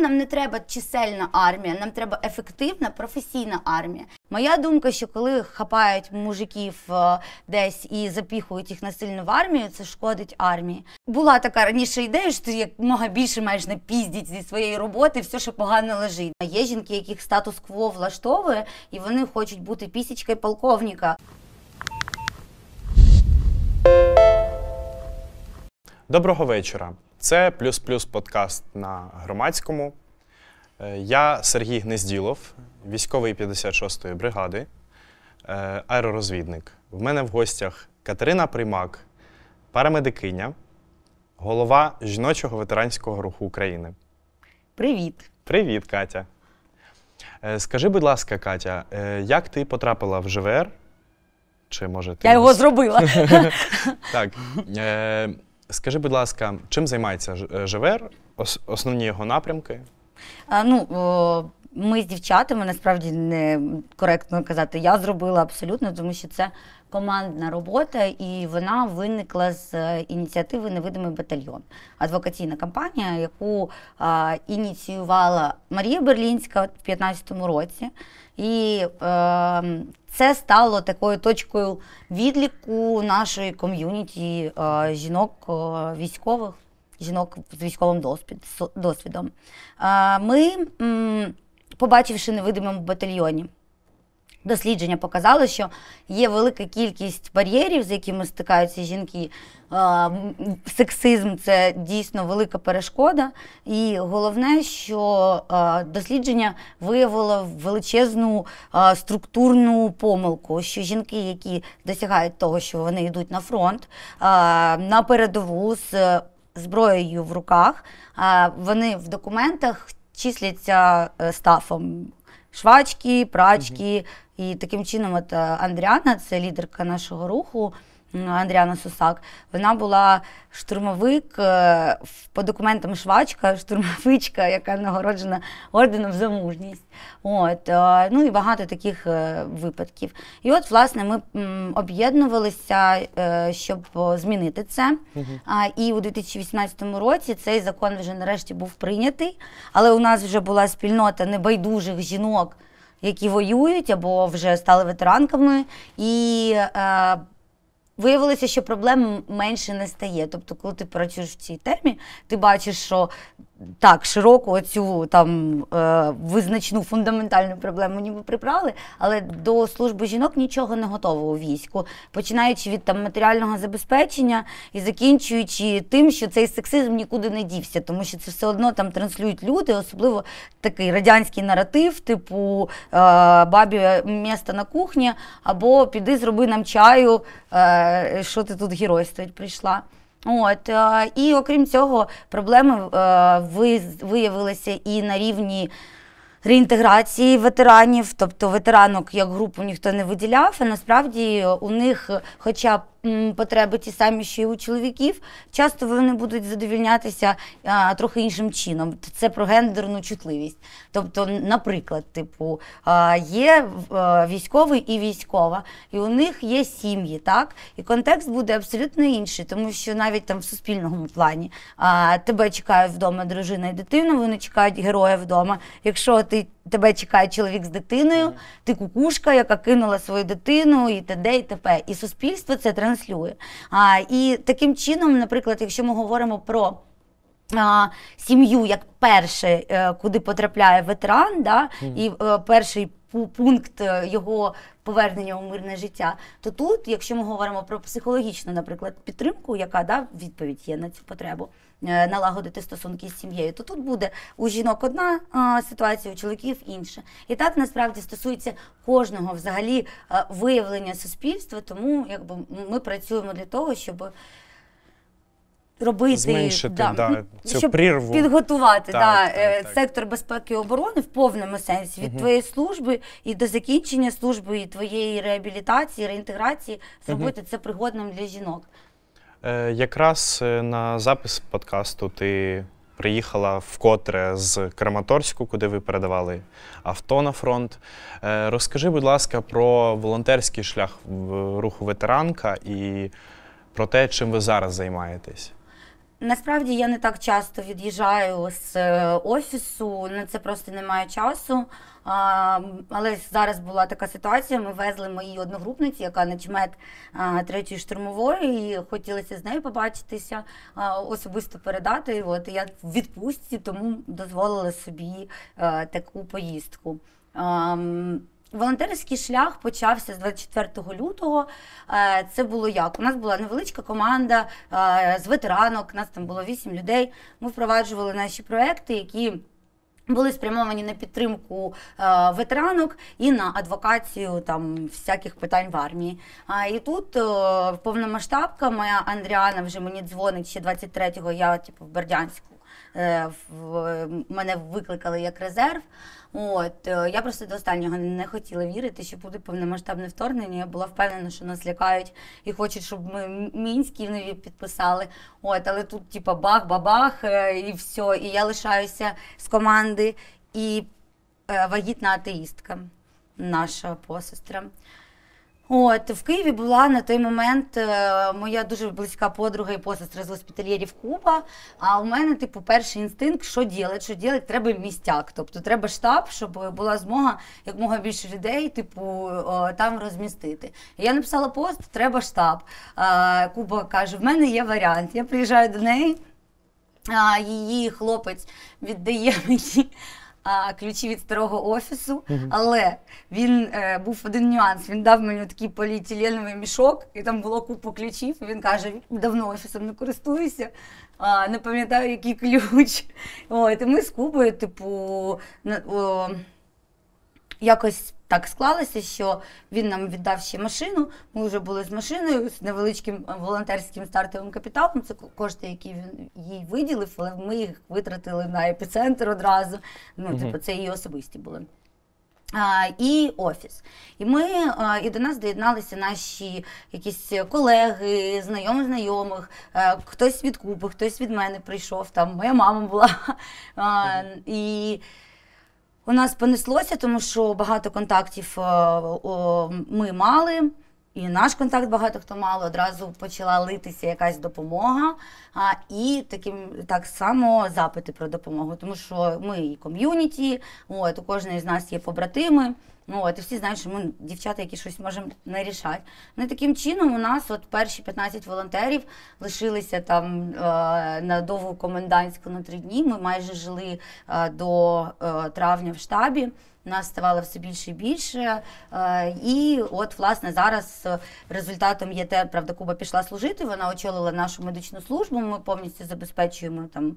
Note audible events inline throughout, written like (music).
Нам не треба чисельна армія, нам треба ефективна професійна армія. Моя думка, що коли хапають мужиків е, десь і запіхують їх насильно в армію, це шкодить армії. Була така раніше ідея, що ти як мога більше маєш напіздіть зі своєї роботи, все що погано лежить. Є жінки, яких статус-кво влаштовує, і вони хочуть бути пісічкою полковника. Доброго вечора. Це плюс-плюс подкаст на громадському. Е, я Сергій Гнезділов, військовий 56-ї бригади, е, аеророзвідник. В мене в гостях Катерина Примак, парамедикиня, голова жіночого ветеранського руху України. Привіт. Привіт, Катя. Е, скажи, будь ласка, Катя, як ти потрапила в ЖВР? Чи може ти? Я його зробила. (laughs) Так. Скажи, будь ласка, чим займається ЖВР, е, основні його напрямки? А, ну, о... Ми з дівчатами насправді не коректно казати, я зробила абсолютно, тому що це командна робота, і вона виникла з е, ініціативи Невидимий батальйон, адвокаційна кампанія, яку а, ініціювала Марія Берлінська в 2015 році. І е, це стало такою точкою відліку нашої ком'юніті е, жінок е, військових, жінок з військовим досвідом. Е, ми, побачивши невидимому батальйоні. Дослідження показали, що є велика кількість бар'єрів, з якими стикаються жінки. Сексизм це дійсно велика перешкода. І головне, що дослідження виявило величезну структурну помилку, що жінки, які досягають того, що вони йдуть на фронт, на передову з е, зброєю в руках, вони в документах числяться е, стафом швачки, прачки. Угу. І таким чином, от е, Андріана, це лідерка нашого руху. Андріана Сусак. Вона була штурмовик е, по документам Швачка, (laughs) штурмовичка, яка нагороджена орденом за мужність. От, е, Ну і багато таких е, випадків. І от, власне, ми об'єднувалися, щоб змінити це. Угу. І у 2018 році цей закон вже нарешті був прийнятий, але у нас вже була спільнота небайдужих жінок. Які воюють або вже стали ветеранками, і Виявилося, що проблем менше не стає. Тобто, коли ти працюєш в цій термі, ти бачиш, що так широко цю там е, визначну фундаментальну проблему ніби прибрали, але до служби жінок нічого не готово у війську, починаючи від там матеріального забезпечення і закінчуючи тим, що цей сексизм нікуди не дівся, тому що це все одно там транслюють люди, особливо такий радянський наратив, типу е, бабі місто на кухні, або піди зроби нам чаю, е, що ти тут геройствувати прийшла. От е, І окрім цього, проблеми е, виявилися і на рівні. Реінтеграції ветеранів, тобто ветеранок як групу ніхто не виділяв, і насправді у них, хоча б потреби ті самі, що і у чоловіків, часто вони будуть задовільнятися а, трохи іншим чином. Це про гендерну чутливість. Тобто, наприклад, типу, а, є військовий і військова, і у них є сім'ї, так? І контекст буде абсолютно інший, тому що навіть там в суспільному плані а, тебе чекають вдома дружина і дитина, вони чекають героя вдома. Якщо ти тебе чекає чоловік з дитиною, ти кукушка, яка кинула свою дитину, і т.д. і т.п. І суспільство це транслює. А, І таким чином, наприклад, якщо ми говоримо про Сім'ю як перше, е, куди потрапляє ветеран, да, і е, перший пункт е, його повернення у мирне життя, то тут, якщо ми говоримо про психологічну, наприклад, підтримку, яка да, відповідь є на цю потребу, Е, налагодити стосунки з сім'єю, то тут буде у жінок одна е, ситуація, у чоловіків інша. І так насправді стосується кожного взагалі е, виявлення суспільства, тому якби ми працюємо для того, щоб. Робити Зменшити, да, да, цю щоб прірву. підготувати так, да, так, так. сектор безпеки і оборони в повному сенсі від угу. твоєї служби і до закінчення служби і твоєї реабілітації, реінтеграції, зробити угу. це пригодним для жінок. Е, якраз е, на запис подкасту ти приїхала вкотре з Краматорську, куди ви передавали авто на фронт. Е, розкажи, будь ласка, про волонтерський шлях руху ветеранка і про те, чим ви зараз займаєтесь. Насправді я не так часто від'їжджаю з офісу, на ну, це просто немає часу. Але зараз була така ситуація. Ми везли моїй одногрупниці, яка начмет третьої штурмової, і хотілося з нею побачитися, особисто передати. От я в відпустці, тому дозволила собі е, таку поїздку. Волонтерський шлях почався з 24 лютого. Е, це було як? У нас була невеличка команда е, з ветеранок, нас там було 8 людей. Ми впроваджували наші проекти, які були спрямовані на підтримку е, ветеранок і на адвокацію там всяких питань в армії. А і тут е, повномасштабка моя Андріана вже мені дзвонить ще 23-го, Я типу в Бердянську Е, мене викликали як резерв. От е, Я просто до останнього не хотіла вірити, що буде повномасштабне вторгнення. Я була впевнена, що нас лякають і хочуть, щоб ми мінські нові підписали. От, Але тут, типа, бах, бабах, е, і все. І я лишаюся з команди і вагітна атеїстка, наша посестра. От в Києві була на той момент е, моя дуже близька подруга і посестра з госпітальєрів Куба. А у мене, типу, перший інстинкт, що ділять, що ділить, треба містяк. Тобто треба штаб, щоб була змога як мога більше людей, типу, е, там розмістити. Я написала пост, треба штаб. Е, Куба каже: в мене є варіант. Я приїжджаю до неї, а її хлопець віддає мені а, ключі від старого офісу. Mm-hmm. Але він е, був один нюанс. Він дав мені такий поліетиленовий мішок, і там було купу ключів. Він каже: давно офісом не користуюся, а, не пам'ятаю, який ключ. От, і ми з Кубою, типу, на, о, якось так склалося, що він нам віддав ще машину. Ми вже були з машиною з невеличким е, волонтерським стартовим капіталом. Це кошти, які він їй виділив, але ми їх витратили на епіцентр одразу. Ну, угу. типу, це її особисті були. А, і офіс, і ми а, і до нас доєдналися наші якісь колеги, знайомі знайомих. А, е, хтось від Куби, хтось від мене прийшов. Там моя мама була. (laughs) А, і у нас понеслося, тому що багато контактів е, ми мали. І наш контакт багато хто мало, одразу почала литися якась допомога, а і таким так само запити про допомогу, тому що ми і ком'юніті, от у кожної з нас є побратими. Ну от і всі знають, що ми дівчата, які щось можемо не рішати. Ну і таким чином у нас от перші 15 волонтерів лишилися там е, на довгу комендантську на три дні. Ми майже жили е, до е, травня в штабі. Нас ставало все більше і більше. Е, і от, власне, зараз е, результатом є те, правда, Куба пішла служити. Вона очолила нашу медичну службу. Ми повністю забезпечуємо там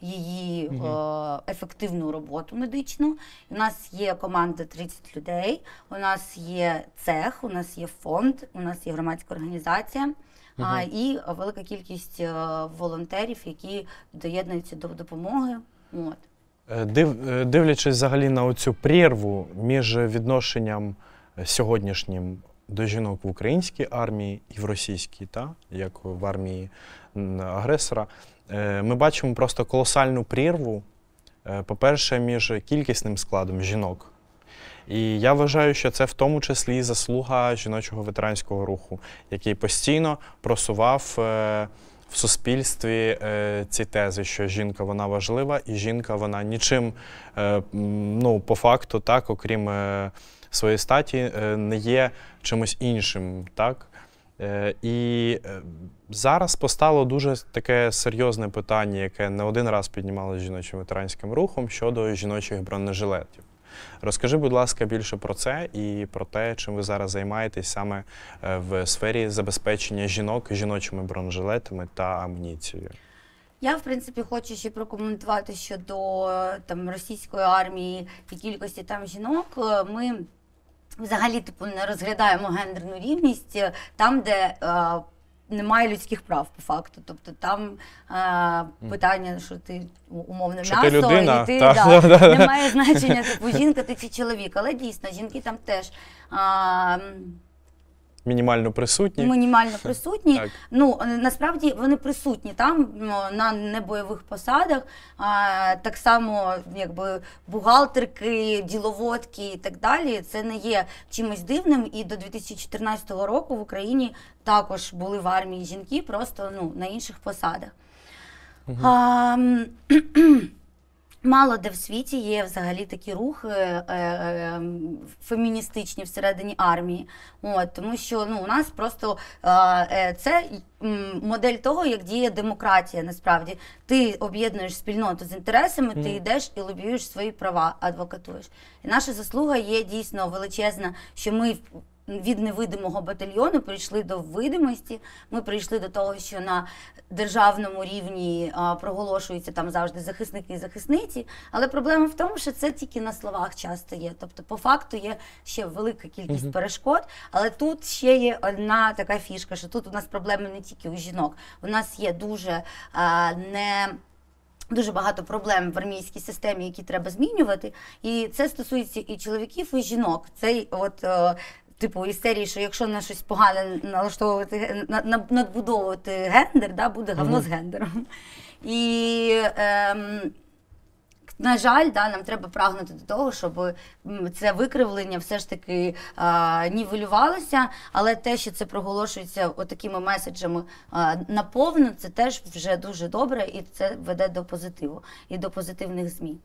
її угу. е, ефективну роботу медичну. У нас є команда 30 людей, у нас є цех, у нас є фонд, у нас є громадська організація. Угу. А, і велика кількість е, волонтерів, які доєднуються до допомоги. От. Е, див, е, дивлячись взагалі на цю прірву між відношенням сьогоднішнім до жінок в українській армії і в російській, та як в армії агресора, Е, ми бачимо просто колосальну прірву, е, по-перше, між кількісним складом жінок. І я вважаю, що це в тому числі заслуга жіночого ветеранського руху, який постійно просував. Е, в суспільстві ці тези, що жінка вона важлива, і жінка вона нічим, ну по факту, так, окрім своєї статі, не є чимось іншим. так. І Зараз постало дуже таке серйозне питання, яке не один раз піднімалося жіночим ветеранським рухом щодо жіночих бронежилетів. Розкажи, будь ласка, більше про це і про те, чим ви зараз займаєтесь саме е, в сфері забезпечення жінок жіночими бронежилетами та амуніцією. Я в принципі хочу ще прокоментувати щодо е, там російської армії і кількості там жінок. Е, ми взагалі типу не розглядаємо гендерну рівність там, де немає людських прав по факту. Тобто там е, питання, що ти умовне м'ясо, ти людина, і ти та, да, та, (laughs) та, немає значення типу жінка, ти чи чоловік. Але дійсно жінки там теж. Е, мінімально присутні. Мінімально присутні. Ну насправді вони присутні там ну, на небойових посадах. А, Так само, якби бухгалтерки, діловодки і так далі. Це не є чимось дивним. І до 2014 року в Україні також були в армії жінки, просто ну на інших посадах. Угу. А, (clears throat) Мало де в світі є взагалі такі рухи е, е, ем, феміністичні всередині армії, От, тому що ну у нас просто е, е це модель того, як діє демократія. Насправді ти об'єднуєш спільноту з інтересами, ти йдеш і лобіюєш свої права, адвокатуєш. І наша заслуга є дійсно величезна, що ми від невидимого батальйону прийшли до видимості. Ми прийшли до того, що на державному рівні проголошуються там завжди захисники і захисниці. Але проблема в тому, що це тільки на словах часто є. Тобто, по факту є ще велика кількість угу. перешкод. Але тут ще є одна така фішка, що тут у нас проблеми не тільки у жінок. У нас є дуже а, не Дуже багато проблем в армійській системі, які треба змінювати, і це стосується і чоловіків, і жінок. Цей от е, типу істерії, що якщо на щось погане налаштовувати надбудовувати гендер, да, буде гавно mm-hmm. з гендером. І ем, на жаль, да, нам треба прагнути до того, щоб це викривлення все ж таки а, нівелювалося, але те, що це проголошується отакими меседжами а, наповно, це теж вже дуже добре, і це веде до позитиву і до позитивних змін.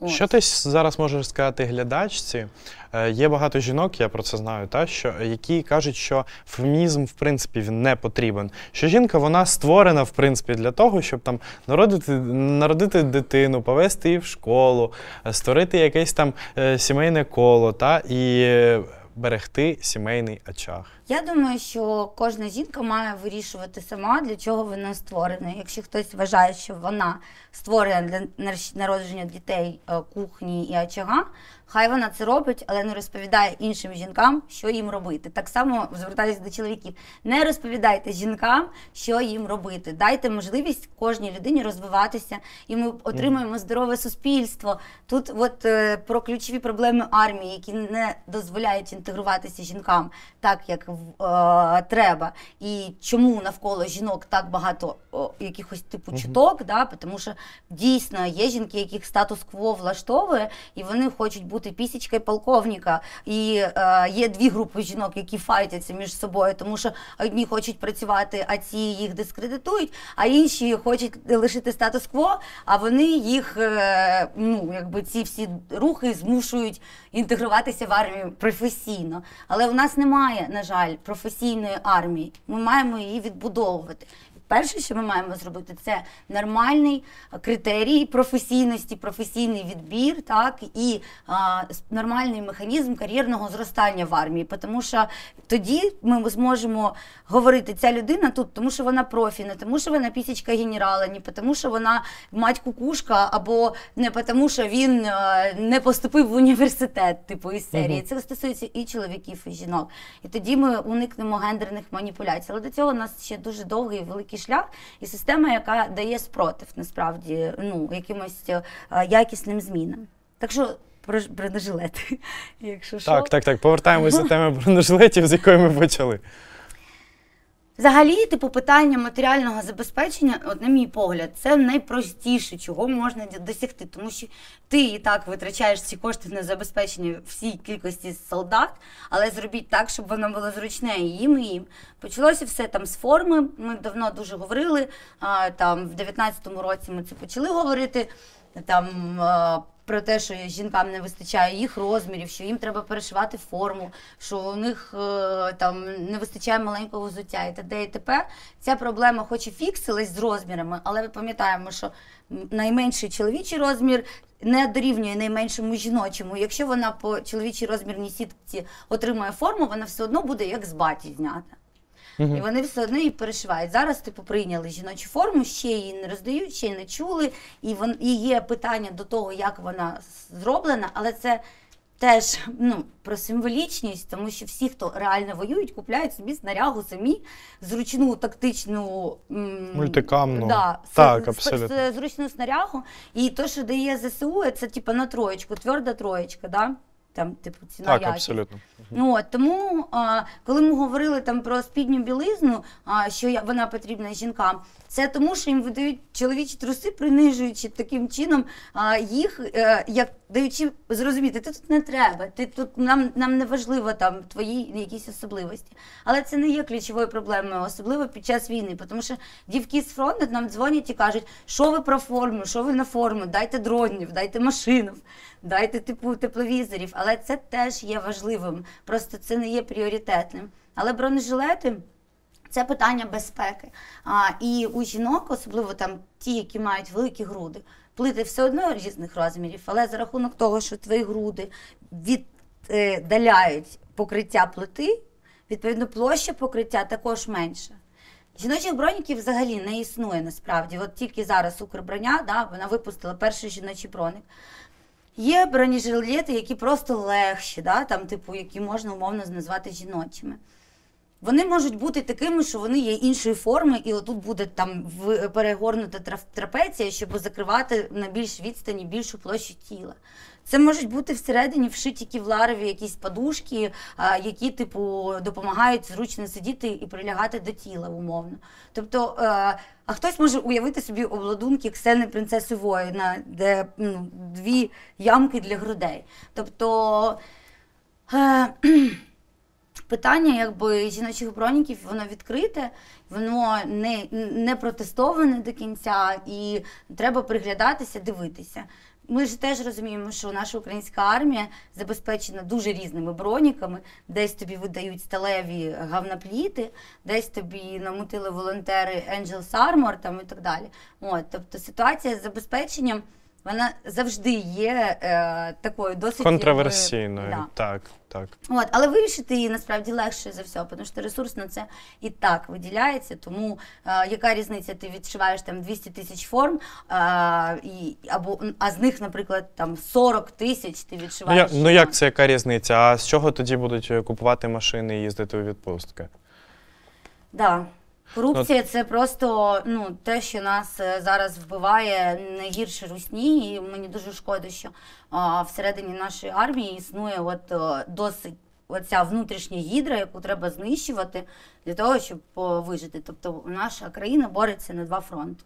Ось. Що ти зараз можеш сказати глядачці? Е, є багато жінок, я про це знаю, та що е, які кажуть, що фемінізм в принципі він не потрібен. Що жінка вона створена в принципі для того, щоб там народити народити дитину, повести її в школу, е, створити якесь там е, сімейне коло та і е, берегти сімейний очаг. Я думаю, що кожна жінка має вирішувати сама, для чого вона створена. Якщо хтось вважає, що вона створена для народження дітей е, кухні і очага, хай вона це робить, але не розповідає іншим жінкам, що їм робити. Так само звертаюся до чоловіків. Не розповідайте жінкам, що їм робити. Дайте можливість кожній людині розвиватися, і ми отримаємо здорове суспільство. Тут, от е, про ключові проблеми армії, які не дозволяють інтегруватися жінкам, так як Е, треба, і чому навколо жінок так багато о, якихось типу угу. чуток, да, тому що дійсно є жінки, яких статус-кво влаштовує, і вони хочуть бути пісічкою полковника. І е, є дві групи жінок, які файтяться між собою, тому що одні хочуть працювати, а ці їх дискредитують, а інші хочуть лишити статус-кво, а вони їх е, ну якби ці всі рухи змушують інтегруватися в армію професійно. Але в нас немає, на жаль жаль, професійної армії. Ми маємо її відбудовувати перше, що ми маємо зробити, це нормальний критерій професійності, професійний відбір, так і а, нормальний механізм кар'єрного зростання в армії. Тому що тоді ми зможемо говорити, ця людина тут, тому що вона профі, не тому що вона пісічка генерала, не тому що вона мать кукушка, або не тому, що він а, е, не поступив в університет, типу із серії. Це стосується і чоловіків, і жінок. І тоді ми уникнемо гендерних маніпуляцій. Але до цього у нас ще дуже довгий великий такий шлях і система, яка дає спротив насправді ну, якимось е, якісним змінам. Так що про бронежилети, (laughs) якщо що. Так, так, так. Повертаємося до теми бронежилетів, з якої ми почали. Взагалі, типу, питання матеріального забезпечення, от на мій погляд, це найпростіше, чого можна досягти, тому що ти і так витрачаєш ці кошти на забезпечення всій кількості солдат, але зробіть так, щоб воно було зручне і їм і їм. Почалося все там з форми. Ми давно дуже говорили. Там в 19 році ми це почали говорити. Там про те, що жінкам не вистачає їх розмірів, що їм треба перешивати форму, що у них е, там не вистачає маленького взуття і т.д. і т.п. Ця проблема, хоч і фіксилась з розмірами, але ми пам'ятаємо, що найменший чоловічий розмір. Не дорівнює найменшому жіночому. Якщо вона по чоловічій розмірній сітці отримує форму, вона все одно буде як з баті знята. Угу. І вони все одно її перешивають. Зараз, типу, прийняли жіночу форму, ще її не роздають, ще її не чули. І вон і є питання до того, як вона зроблена, але це. Теж ну про символічність, тому що всі, хто реально воюють, купляють собі снарягу самі зручну тактичну мультикамну да, так, с, С, зручну снарягу, і то, що дає ЗСУ, це типу на троєчку, тверда троєчка. Да? там типу ціна Так, якість. абсолютно. Ну от, тому, а, коли ми говорили там про спідню білизну, а, що я, вона потрібна жінкам, це тому, що їм видають чоловічі труси, принижуючи таким чином їх, е, як даючи зрозуміти, ти тут не треба, ти тут нам нам не важливо там твої якісь особливості. Але це не є ключовою проблемою, особливо під час війни, тому що дівки з фронту нам дзвонять і кажуть, що ви про форму, що ви на форму, дайте дронів, дайте машину, дайте типу тепловізорів. Але це теж є важливим, просто це не є пріоритетним. Але бронежилети. Це питання безпеки. А, І у жінок, особливо там ті, які мають великі груди, плити все одно різних розмірів, але за рахунок того, що твої груди віддаляють е, покриття плити, відповідно, площа покриття також менша. Жіночих броніків взагалі не існує насправді. От тільки зараз Укрброня, да, вона випустила перший жіночий броник. Є бронежилети, які просто легші, да, там, типу, які можна умовно назвати жіночими. Вони можуть бути такими, що вони є іншої форми, і отут буде там перегорнута трапеція, щоб закривати на більш відстані більшу площу тіла. Це можуть бути всередині вшиті ківларові якісь подушки, які, типу, допомагають зручно сидіти і прилягати до тіла умовно. Тобто, е, а хтось може уявити собі обладунки ксени принцеси воїна, де ну, дві ямки для грудей. Тобто. Е, Питання якби жіночих броніків воно відкрите, воно не не протестоване до кінця, і треба приглядатися, дивитися. Ми ж теж розуміємо, що наша українська армія забезпечена дуже різними броніками. Десь тобі видають сталеві гавнапліти, десь тобі намутили волонтери Angels Armor там і так далі. От, Тобто ситуація з забезпеченням вона завжди є е, такою досить контроверсійною. Да. Так, так. От, але вирішити її насправді легше за все, тому що ресурс на це і так виділяється. Тому е, яка різниця? Ти відшиваєш там 200 тисяч форм, е, і, або а з них, наприклад, там 40 тисяч ти відшиваєш. Ну, я, ну як це яка різниця? А з чого тоді будуть е, купувати машини і їздити у відпустки? Да. Корупція це просто ну те, що нас е, зараз вбиває найгірше русні, і мені дуже шкода, що а, всередині нашої армії існує от а, е, досить оця внутрішня гідра, яку треба знищувати для того, щоб а, е, вижити. Тобто наша країна бореться на два фронти.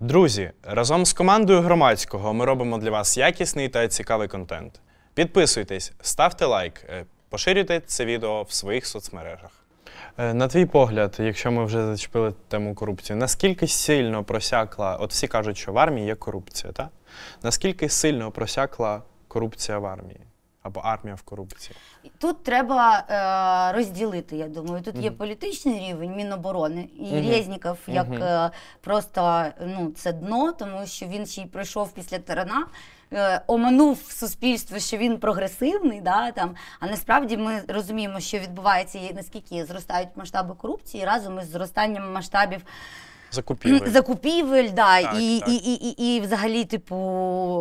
Друзі, разом з командою громадського ми робимо для вас якісний та цікавий контент. Підписуйтесь, ставте лайк, поширюйте це відео в своїх соцмережах. Е, на твій погляд, якщо ми вже зачепили тему корупції, наскільки сильно просякла, от всі кажуть, що в армії є корупція, так? Наскільки сильно просякла корупція в армії? або армія в корупції. Тут треба е, розділити. Я думаю, тут є політичний рівень Міноборони і угу. Резніков як угу. е, просто ну це дно, тому що він ще й пройшов після тарана. Е, оминув суспільство, що він прогресивний, да там а насправді ми розуміємо, що відбувається і наскільки зростають масштаби корупції разом із зростанням масштабів закупівель, закупівель да, так, і, так. І, і, і, і взагалі, типу,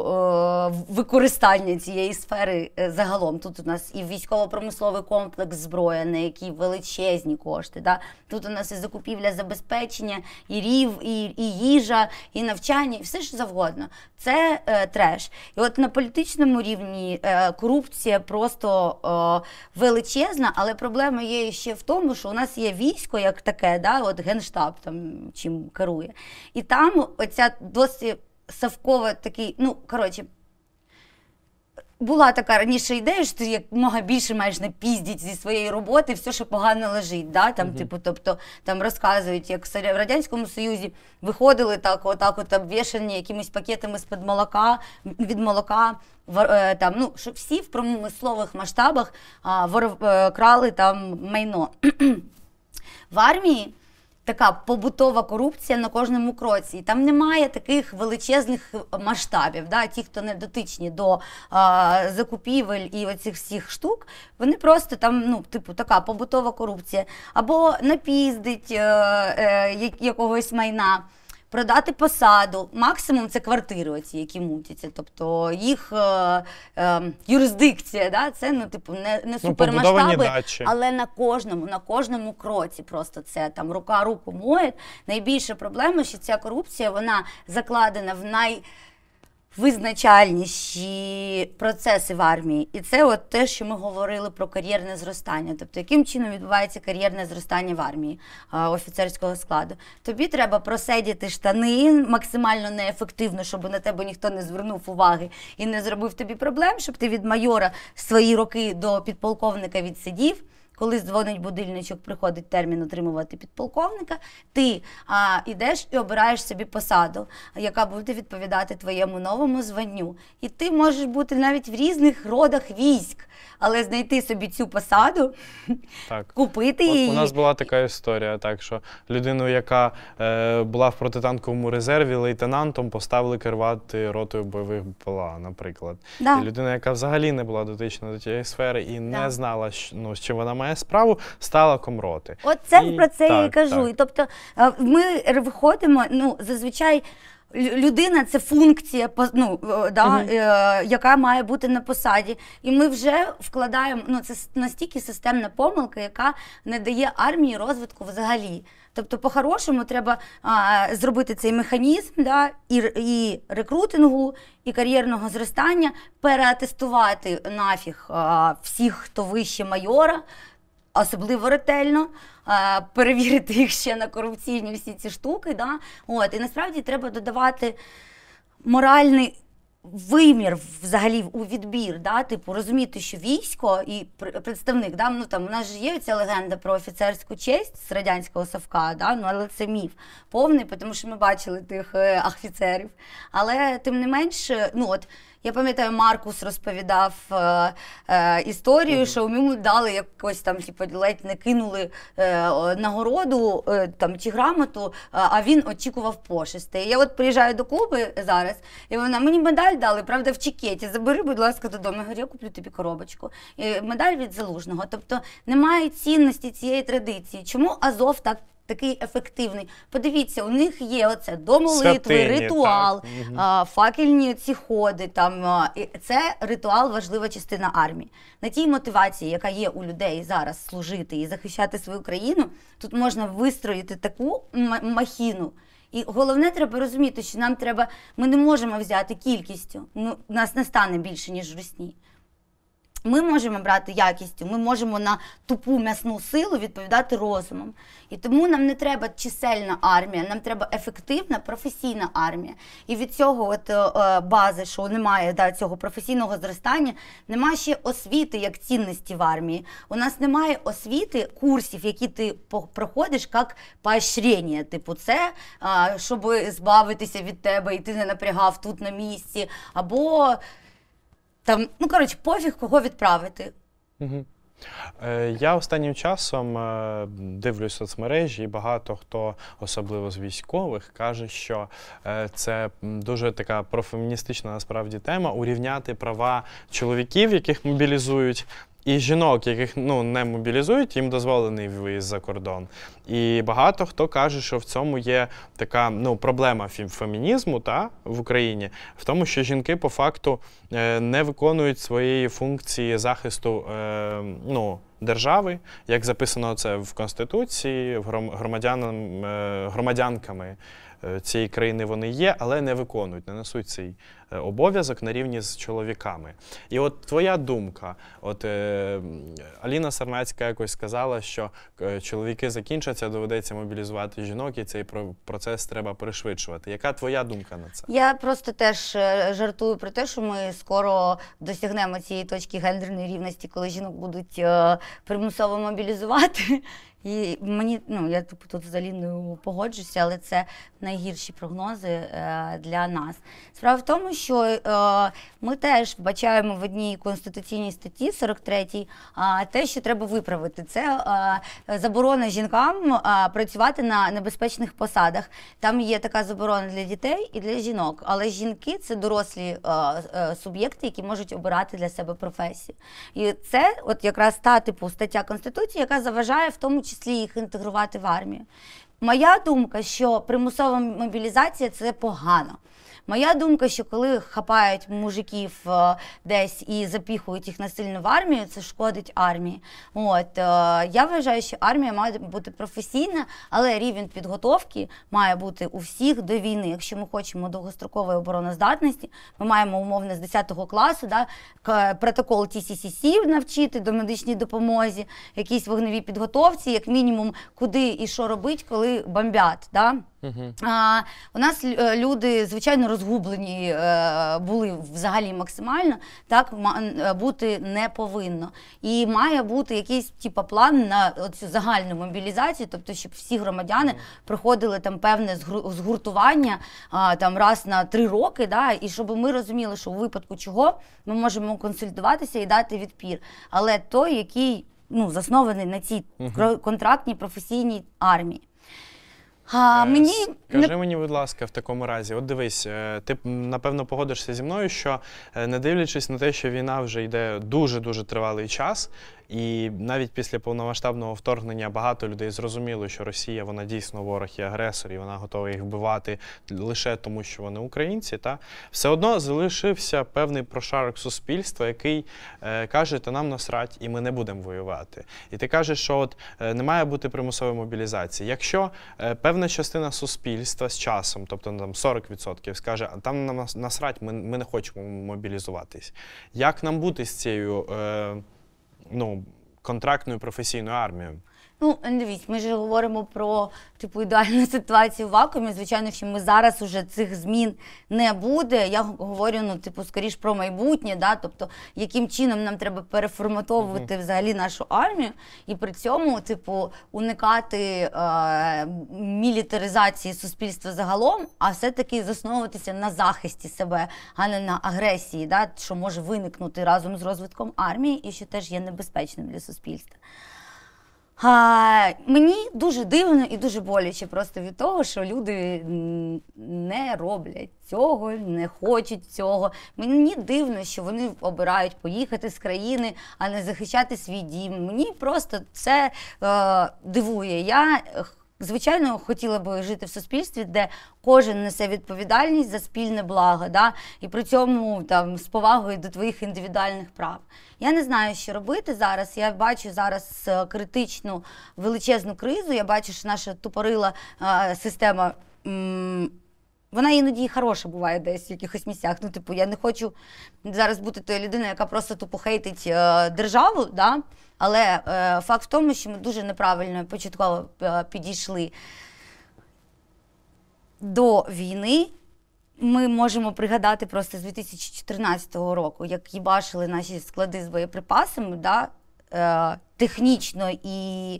е, використання цієї сфери е, загалом. Тут у нас і військово-промисловий комплекс зброї, на які величезні кошти. Да? Тут у нас і закупівля забезпечення, і рів, і, і їжа, і навчання, і все що завгодно. Це е, треш. І от на політичному рівні е, корупція просто е, величезна, але проблема є ще в тому, що у нас є військо як таке, да, от генштаб там чим керує. І там оця досі совкова такий, ну, коротше, була така раніше ідея, що ти як мога більше маєш напіздіть зі своєї роботи все, що погано лежить. Да? Там, mm -hmm. типу, Тобто там розказують, як в Радянському Союзі виходили так, отак, от обвішані якимись пакетами з-під молока, від молока, е, там, ну, щоб всі в промислових масштабах а, вор, е, крали там майно. (clears throat) в армії така побутова корупція на кожному кроці. І Там немає таких величезних масштабів. Да? Ті, хто не дотичні до а, закупівель і оцих всіх штук, вони просто там, ну, типу, така побутова корупція, або напіздить е, е, якогось майна продати посаду. Максимум це квартири, оці, які мутяться. Тобто їх е, е, юрисдикція, да? це ну, типу, не не ну, супермасштаби, ну, але на кожному, на кожному кроці просто це там рука руку моє. Найбільша проблема, що ця корупція вона закладена в най визначальніші процеси в армії. І це от те, що ми говорили про кар'єрне зростання. Тобто, яким чином відбувається кар'єрне зростання в армії офіцерського складу. Тобі треба просидіти штани максимально неефективно, щоб на тебе ніхто не звернув уваги і не зробив тобі проблем, щоб ти від майора свої роки до підполковника відсидів коли дзвонить будильничок, приходить термін отримувати підполковника, ти а, йдеш і обираєш собі посаду, яка буде відповідати твоєму новому званню. І ти можеш бути навіть в різних родах військ, але знайти собі цю посаду, так. купити її. У нас була така історія, так що людину, яка е, була в протитанковому резерві, лейтенантом поставили керувати ротою бойових БПЛА, наприклад. Да. І людина, яка взагалі не була дотична до тієї сфери і да. не знала, ну, з чим вона має має справу, стала комроти. От це і... про це так, я і кажу. Так. тобто е, ми виходимо, ну зазвичай. Людина це функція, ну, е, да, uh -huh. е, яка має бути на посаді. І ми вже вкладаємо ну, це настільки системна помилка, яка не дає армії розвитку взагалі. Тобто, по-хорошому, треба а, зробити цей механізм да, і і рекрутингу, і кар'єрного зростання, переатестувати нафіг а, всіх, хто вище майора, Особливо ретельно а, е, перевірити їх ще на корупційні всі ці штуки. Да? От, І насправді треба додавати моральний вимір взагалі у відбір, да? типу розуміти, що військо і представник, да? ну, там, у нас ж є ця легенда про офіцерську честь з радянського Савка, да? ну, але це міф повний, тому що ми бачили тих е, офіцерів. Але тим не менш, ну от я пам'ятаю, Маркус розповідав е, е, історію, mm -hmm. що йому дали якось там, типу, ледь не кинули е, нагороду е, там чи грамоту, а він очікував пошести. Я от приїжджаю до Куби зараз, і вона мені медаль дали, правда, в чекеті. Забери, будь ласка, додому. Я говорю, я куплю тобі коробочку. І Медаль від залужного. Тобто немає цінності цієї традиції. Чому Азов так? такий ефективний. Подивіться, у них є оце до молитви, Сатині, ритуал, а, факельні ці ходи. Там а, і це ритуал, важлива частина армії. На тій мотивації, яка є у людей зараз служити і захищати свою країну, тут можна вистроїти таку махіну. І головне, треба розуміти, що нам треба, ми не можемо взяти кількістю. Ну нас не стане більше ніж в русні. Ми можемо брати якістю, ми можемо на тупу м'ясну силу відповідати розумом. І тому нам не треба чисельна армія, нам треба ефективна професійна армія. І від цього от е, е бази, що немає да, цього професійного зростання, немає ще освіти як цінності в армії. У нас немає освіти курсів, які ти проходиш як поощрення. Типу, це е, щоб збавитися від тебе, і ти не напрягав тут на місці. або... Там, ну коротше, пофіг кого відправити. Угу. Е, Я останнім часом е, дивлюсь соцмережі, і багато хто, особливо з військових, каже, що е, це дуже така профеміністична насправді тема урівняти права чоловіків, яких мобілізують і жінок, яких ну не мобілізують, їм дозволений виїзд за кордон. І багато хто каже, що в цьому є така ну проблема фемінізму та в Україні в тому, що жінки по факту е, не виконують своєї функції захисту е, ну, держави, як записано це в конституції, громадянам е, громадянками Е, цієї країни вони є, але не виконують, не несуть цей е, обов'язок на рівні з чоловіками. І от твоя думка, от е, Аліна Сарнацька якось сказала, що чоловіки закінчаться, доведеться мобілізувати жінок, і цей процес треба пришвидшувати. Яка твоя думка на це? Я просто теж жартую про те, що ми скоро досягнемо цієї точки гендерної рівності, коли жінок будуть примусово мобілізувати. І мені ну я типу, тут з Аліною погоджуся, але це найгірші прогнози е, для нас. Справа в тому, що е, ми теж бачаємо в одній конституційній статті 43 те, що треба виправити. Це е, заборона жінкам працювати на небезпечних посадах. Там є така заборона для дітей і для жінок. Але жінки це дорослі суб'єкти, які можуть обирати для себе професію. І це, от якраз та типу стаття конституції, яка заважає в тому числі їх інтегрувати в армію. Моя думка, що примусова мобілізація це погано. Моя думка, що коли хапають мужиків е, десь і запіхують їх насильно в армію, це шкодить армії. От е, я вважаю, що армія має бути професійна, але рівень підготовки має бути у всіх до війни. Якщо ми хочемо довгострокової обороноздатності, ми маємо умовно з 10 класу, да протокол TCCC навчити до медичній допомозі, якісь вогневі підготовці, як мінімум, куди і що робити, коли бомбять. Да? Угу. А, У нас е, люди звичайно розгублені е, були взагалі максимально. Так е, бути не повинно. І має бути якийсь типу, план на цю загальну мобілізацію, тобто, щоб всі громадяни проходили там певне згуртування а, там раз на три роки. да, І щоб ми розуміли, що у випадку чого ми можемо консультуватися і дати відпір. Але той, який ну, заснований на цій контрактній професійній армії. А мені е, Скажи мені, будь ласка, в такому разі, от дивись, е, ти напевно погодишся зі мною, що е, не дивлячись на те, що війна вже йде дуже дуже тривалий час, і навіть після повномасштабного вторгнення багато людей зрозуміло, що Росія вона дійсно ворог і агресор, і вона готова їх вбивати лише тому, що вони українці. Та все одно залишився певний прошарок суспільства, який е, каже, та нам насрать, і ми не будемо воювати. І ти кажеш, що от е, не має бути примусової мобілізації. Якщо е, певна частина суспільства з часом, тобто ну, там 40%, скаже, а там нам насрать, ми, ми не хочемо мобілізуватись. Як нам бути з цією? Е, ну, контрактною професійною армією. Ну, дивіться, ми ж говоримо про типу ідеальну ситуацію в вакуумі. Звичайно, що ми зараз уже цих змін не буде. Я говорю, ну, типу, скоріш про майбутнє, да, тобто, яким чином нам треба переформатовувати взагалі нашу армію, і при цьому, типу, уникати е, мілітаризації суспільства загалом, а все-таки засновуватися на захисті себе, а не на агресії, да, що може виникнути разом з розвитком армії і що теж є небезпечним для суспільства. А, Мені дуже дивно і дуже боляче просто від того, що люди не роблять цього, не хочуть цього. Мені дивно, що вони обирають поїхати з країни, а не захищати свій дім. Мені просто це е, дивує. Я е, Звичайно, хотіла би жити в суспільстві, де кожен несе відповідальність за спільне благо, да? і при цьому там з повагою до твоїх індивідуальних прав. Я не знаю, що робити зараз. Я бачу зараз е, критичну величезну кризу. Я бачу, що наша тупорила е, система. М вона іноді і хороша буває десь в якихось місцях. Ну, типу, я не хочу зараз бути тою людиною, яка просто тупо хейтить е, державу. Да? Але е, факт в тому, що ми дуже неправильно початково е, підійшли до війни. Ми можемо пригадати просто з 2014 року, як їбашили наші склади з боєприпасами, да, е, технічно і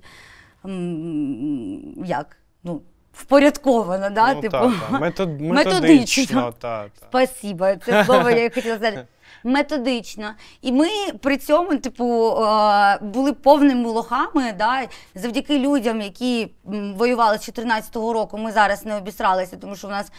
як? ну, Впорядковано, да? Ну, типу, та, та. Метод, (laughs) методично. методично. Та, та. Спасибо, це слово я хотіла сказати. (laughs) методично. І ми при цьому, типу, е, були повними лохами. Да? Завдяки людям, які воювали з 14-го року, ми зараз не обісралися, тому що в нас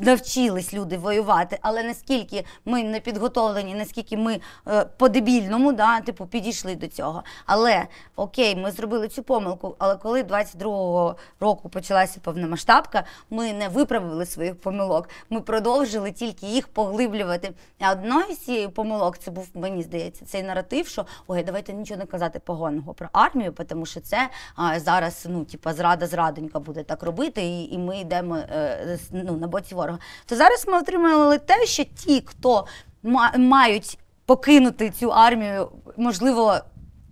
навчились люди воювати. Але наскільки ми не підготовлені, наскільки ми е, по-дебільному да, типу, підійшли до цього. Але окей, ми зробили цю помилку. Але коли 22-го року почалася повномасштабка, ми не виправили своїх помилок. Ми продовжили тільки їх поглиблювати. А одної помилок це був, мені здається, цей наратив, що ой, давайте нічого не казати поганого про армію, тому що це а, зараз ну, типа, зрада-зрадонька буде так робити, і і ми йдемо е, ну, на боці ворога. То зараз ми отримали те, що ті, хто ма мають покинути цю армію, можливо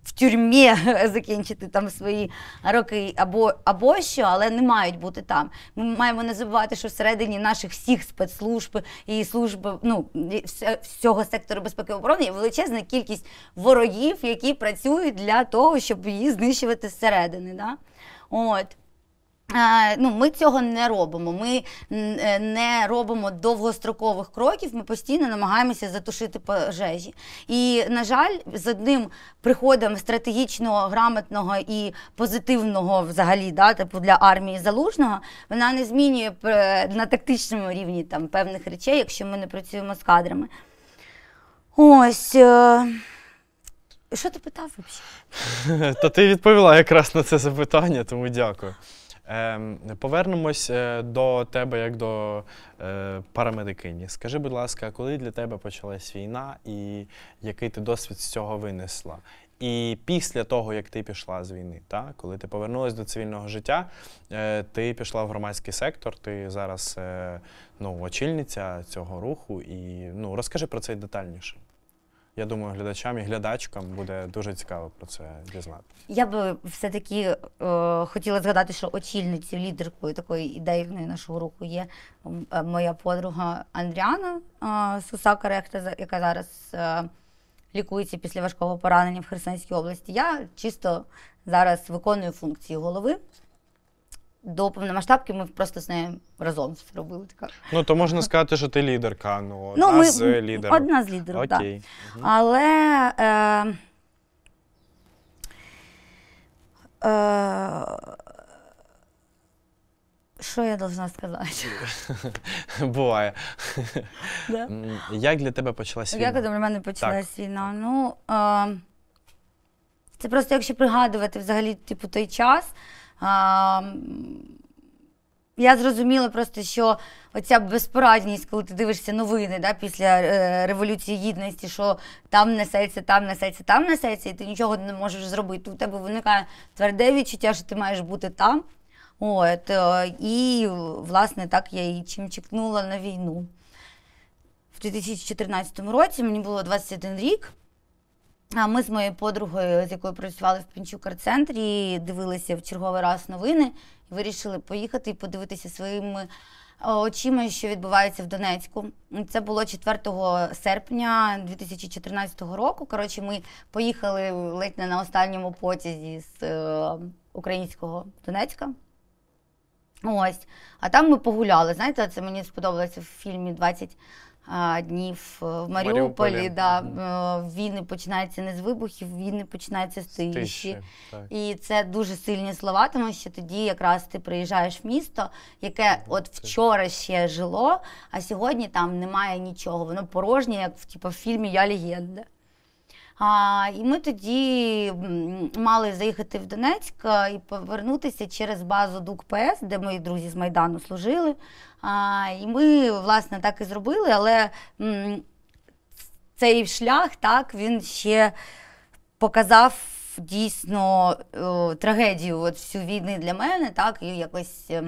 в тюрмі (laughs) закінчити там свої роки або або що, але не мають бути там. Ми маємо не забувати, що всередині наших всіх спецслужб і служб ну всього сектору безпеки і оборони є величезна кількість ворогів, які працюють для того, щоб її знищувати зсередини. Да? От. Ну, Ми цього не робимо. Ми е, не робимо довгострокових кроків. Ми постійно намагаємося затушити пожежі. І, на жаль, з одним приходом стратегічного, грамотного і позитивного взагалі да, типу для армії залужного вона не змінює на тактичному рівні там, певних речей, якщо ми не працюємо з кадрами. Ось. Е, що ти питав? взагалі? (laughs) Та ти відповіла якраз на це запитання, тому дякую. Ем, повернемось е, до тебе як до е, парамедикині. Скажи, будь ласка, коли для тебе почалась війна і який ти досвід з цього винесла? І після того, як ти пішла з війни, та? коли ти повернулася до цивільного життя, е, ти пішла в громадський сектор, ти зараз ну, очільниця цього руху. І ну, розкажи про це детальніше. Я думаю, глядачам і глядачкам буде дуже цікаво про це дізнати. Я би е, все-таки е, хотіла згадати, що очільницею, лідеркою такої ідейної нашого руху є е, моя подруга Андріана е, Сусака Рехта, яка зараз е, лікується після важкого поранення в Херсонській області. Я чисто зараз виконую функції голови до повномасштабки ми просто з нею разом все робили. Така. Ну то можна сказати, що ти лідерка. Ну, ну одна ми, з лідерів. Одна з лідерів, так. Угу. Але е, е, що я должна сказати? (laughs) Буває. Да? Як для тебе почалась війна? Як для мене почалася так. війна? Ну, е, це просто якщо пригадувати взагалі типу, той час. А, я зрозуміла просто, що оця безпорадність, коли ти дивишся новини да, після е, Революції Гідності, що там несеться, там несеться, там несеться, і ти нічого не можеш зробити. У тебе виникає тверде відчуття, що ти маєш бути там. От, е, І, власне, так я і чим чекнула на війну. В 2014 році мені було 21 рік. А ми з моєю подругою, з якою працювали в Пінчукар-центрі, дивилися в черговий раз новини і вирішили поїхати і подивитися своїми е, очима, що відбувається в Донецьку. Це було 4 серпня 2014 року. Коротше, ми поїхали ледь не на останньому потязі з е, українського Донецька. Ось, а там ми погуляли. Знаєте, це мені сподобалося в фільмі «20 днів в Маріуполі. Маріуполі. Да, е, Війни починаються не з вибухів, війни починаються з тиші. тиші і це дуже сильні слова, тому що тоді якраз ти приїжджаєш в місто, яке от вчора ще жило, а сьогодні там немає нічого. Воно порожнє, як в типу, фільмі Я легенда. А, І ми тоді мали заїхати в Донецьк і повернутися через базу ДУКПС, де мої друзі з Майдану служили. А, І ми, власне, так і зробили, але цей шлях так, він ще показав. Дійсно трагедію от всю війни для мене, так, і якось е,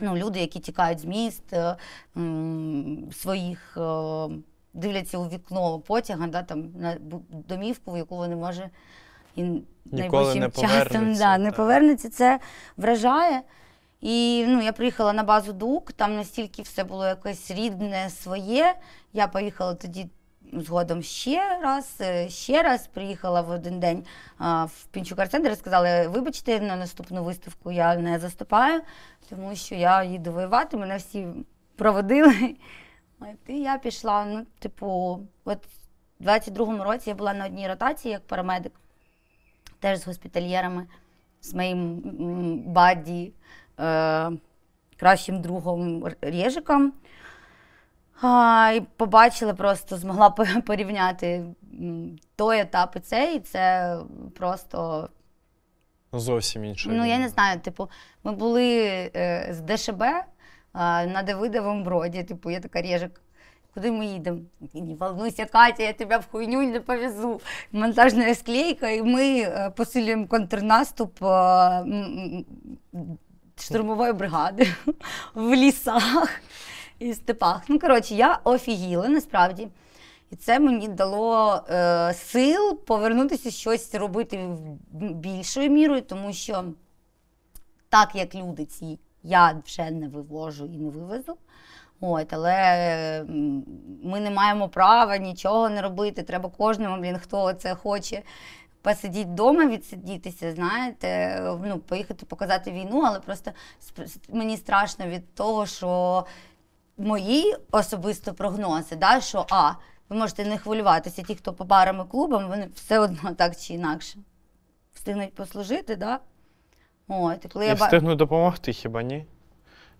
ну, люди, які тікають з міст е, своїх е, дивляться у вікно потяга, да, там на домівку, в яку вони може і найближчим часом да, не повернеться. Це вражає. І ну, я приїхала на базу Дук, там настільки все було якесь рідне, своє. Я поїхала тоді згодом ще раз, е, ще раз приїхала в один день а, в Пінчукар-центр і сказала: вибачте, на наступну виставку я не заступаю, тому що я їду воювати, мене всі проводили. От, І я пішла, ну, типу, от у 22-му році я була на одній ротації як парамедик, теж з госпітальєрами, з моїм баді, е, кращим другом Рєжиком. А, і Побачила, просто змогла порівняти той етап і цей, і це просто. Зовсім інше. Ну, я не знаю, типу, ми були е, з ДШБ на Давидовом броді. Типу, я така режик. Куди ми їдемо? Не волнуйся, Катя, я тебе в хуйню не повезу. Монтажна склейка, і ми э, посилюємо контрнаступ э, штурмової бригади (laughs) в лісах і степах. Ну, коротше, я офігіла насправді. І це мені дало е, сил повернутися щось робити більшою мірою, тому що так як люди ці я вже не вивожу і не вивезу. От, Але ми не маємо права нічого не робити. Треба кожному, блін, хто це хоче посидіти вдома, відсидітися, знаєте, ну, поїхати показати війну, але просто мені страшно від того, що мої особисто прогнози, да, що а, ви можете не хвилюватися, ті, хто по барам і клубам, вони все одно так чи інакше встигнуть послужити. Да? От, коли я, я ба- встигну допомогти, хіба ні?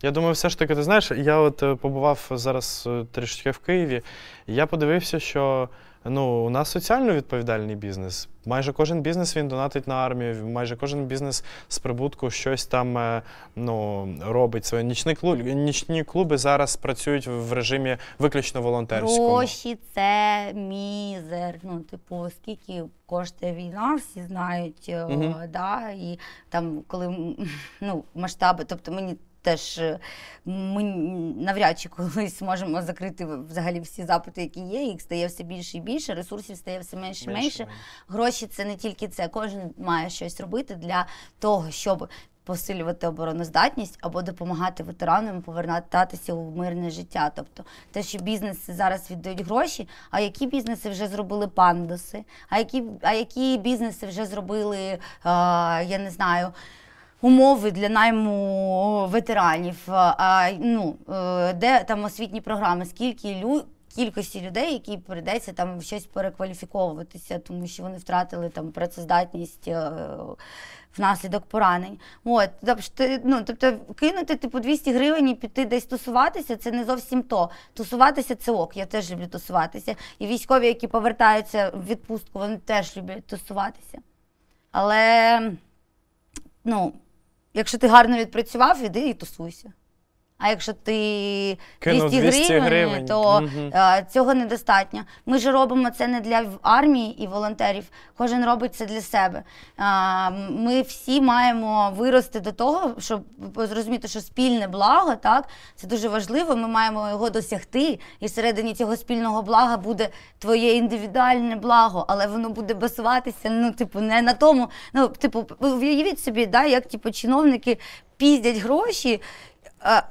Я думаю, все ж таки, ти знаєш, я от е, побував зараз е, трішечки в Києві, і я подивився, що Ну, у нас соціально відповідальний бізнес. Майже кожен бізнес він донатить на армію, майже кожен бізнес з прибутку щось там е, ну, робить своє. Нічні клуби, нічні клуби зараз працюють в режимі виключно волонтерському. Гроші це мізер. Ну, типу, скільки коштує війна, всі знають. Угу. да, І там, коли ну, масштаби, тобто мені теж е, ми навряд чи колись можемо закрити взагалі всі запити, які є. Їх стає все більше і більше, ресурсів стає все менше і менше. менше. Гроші це не тільки це. Кожен має щось робити для того, щоб. Посилювати обороноздатність або допомагати ветеранам повертатися у мирне життя. Тобто те, що бізнеси зараз віддають гроші, а які бізнеси вже зробили пандуси, а які а які бізнеси вже зробили, а, я не знаю умови для найму ветеранів, а ну е, де там освітні програми, скільки лю. Кількості людей, які прийдеться там щось перекваліфіковуватися, тому що вони втратили там працездатність е, внаслідок поранень. От тобто, ну тобто кинути типу 200 гривень і піти десь тусуватися, це не зовсім то. Тусуватися це ок. Я теж люблю тусуватися. І військові, які повертаються в відпустку, вони теж люблять тусуватися. Але ну. Якщо ти гарно відпрацював, іди і тусуйся. А якщо ти 200, 200 гривень, то угу. цього недостатньо. Ми ж робимо це не для армії і волонтерів. Кожен робить це для себе. Е, ми всі маємо вирости до того, щоб зрозуміти, що спільне благо так це дуже важливо. Ми маємо його досягти, і всередині цього спільного блага буде твоє індивідуальне благо, але воно буде басуватися. Ну, типу, не на тому. Ну, типу, уявіть собі, да, як типу, чиновники піздять гроші. Е,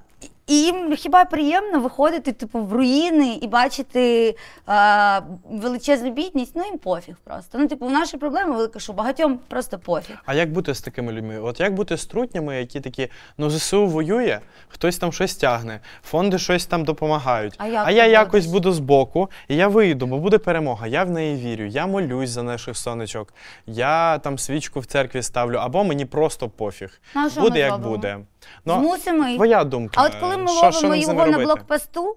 і їм хіба приємно виходити типу, в руїни і бачити е, величезну бідність? Ну їм пофіг просто. Ну, типу, наша проблема велика, що багатьом просто пофіг. А як бути з такими людьми? От як бути з трутнями, які такі, ну ЗСУ воює, хтось там щось тягне, фонди щось там допомагають. А, як а я якось буду збоку, і я вийду, бо буде перемога. Я в неї вірю, я молюсь за наших сонечок, я там свічку в церкві ставлю, або мені просто пофіг. А що буде, ми як робимо? буде. Ну, Змусимо їх. Твоя думка. А от коли ми що, ловимо що його на блокпосту,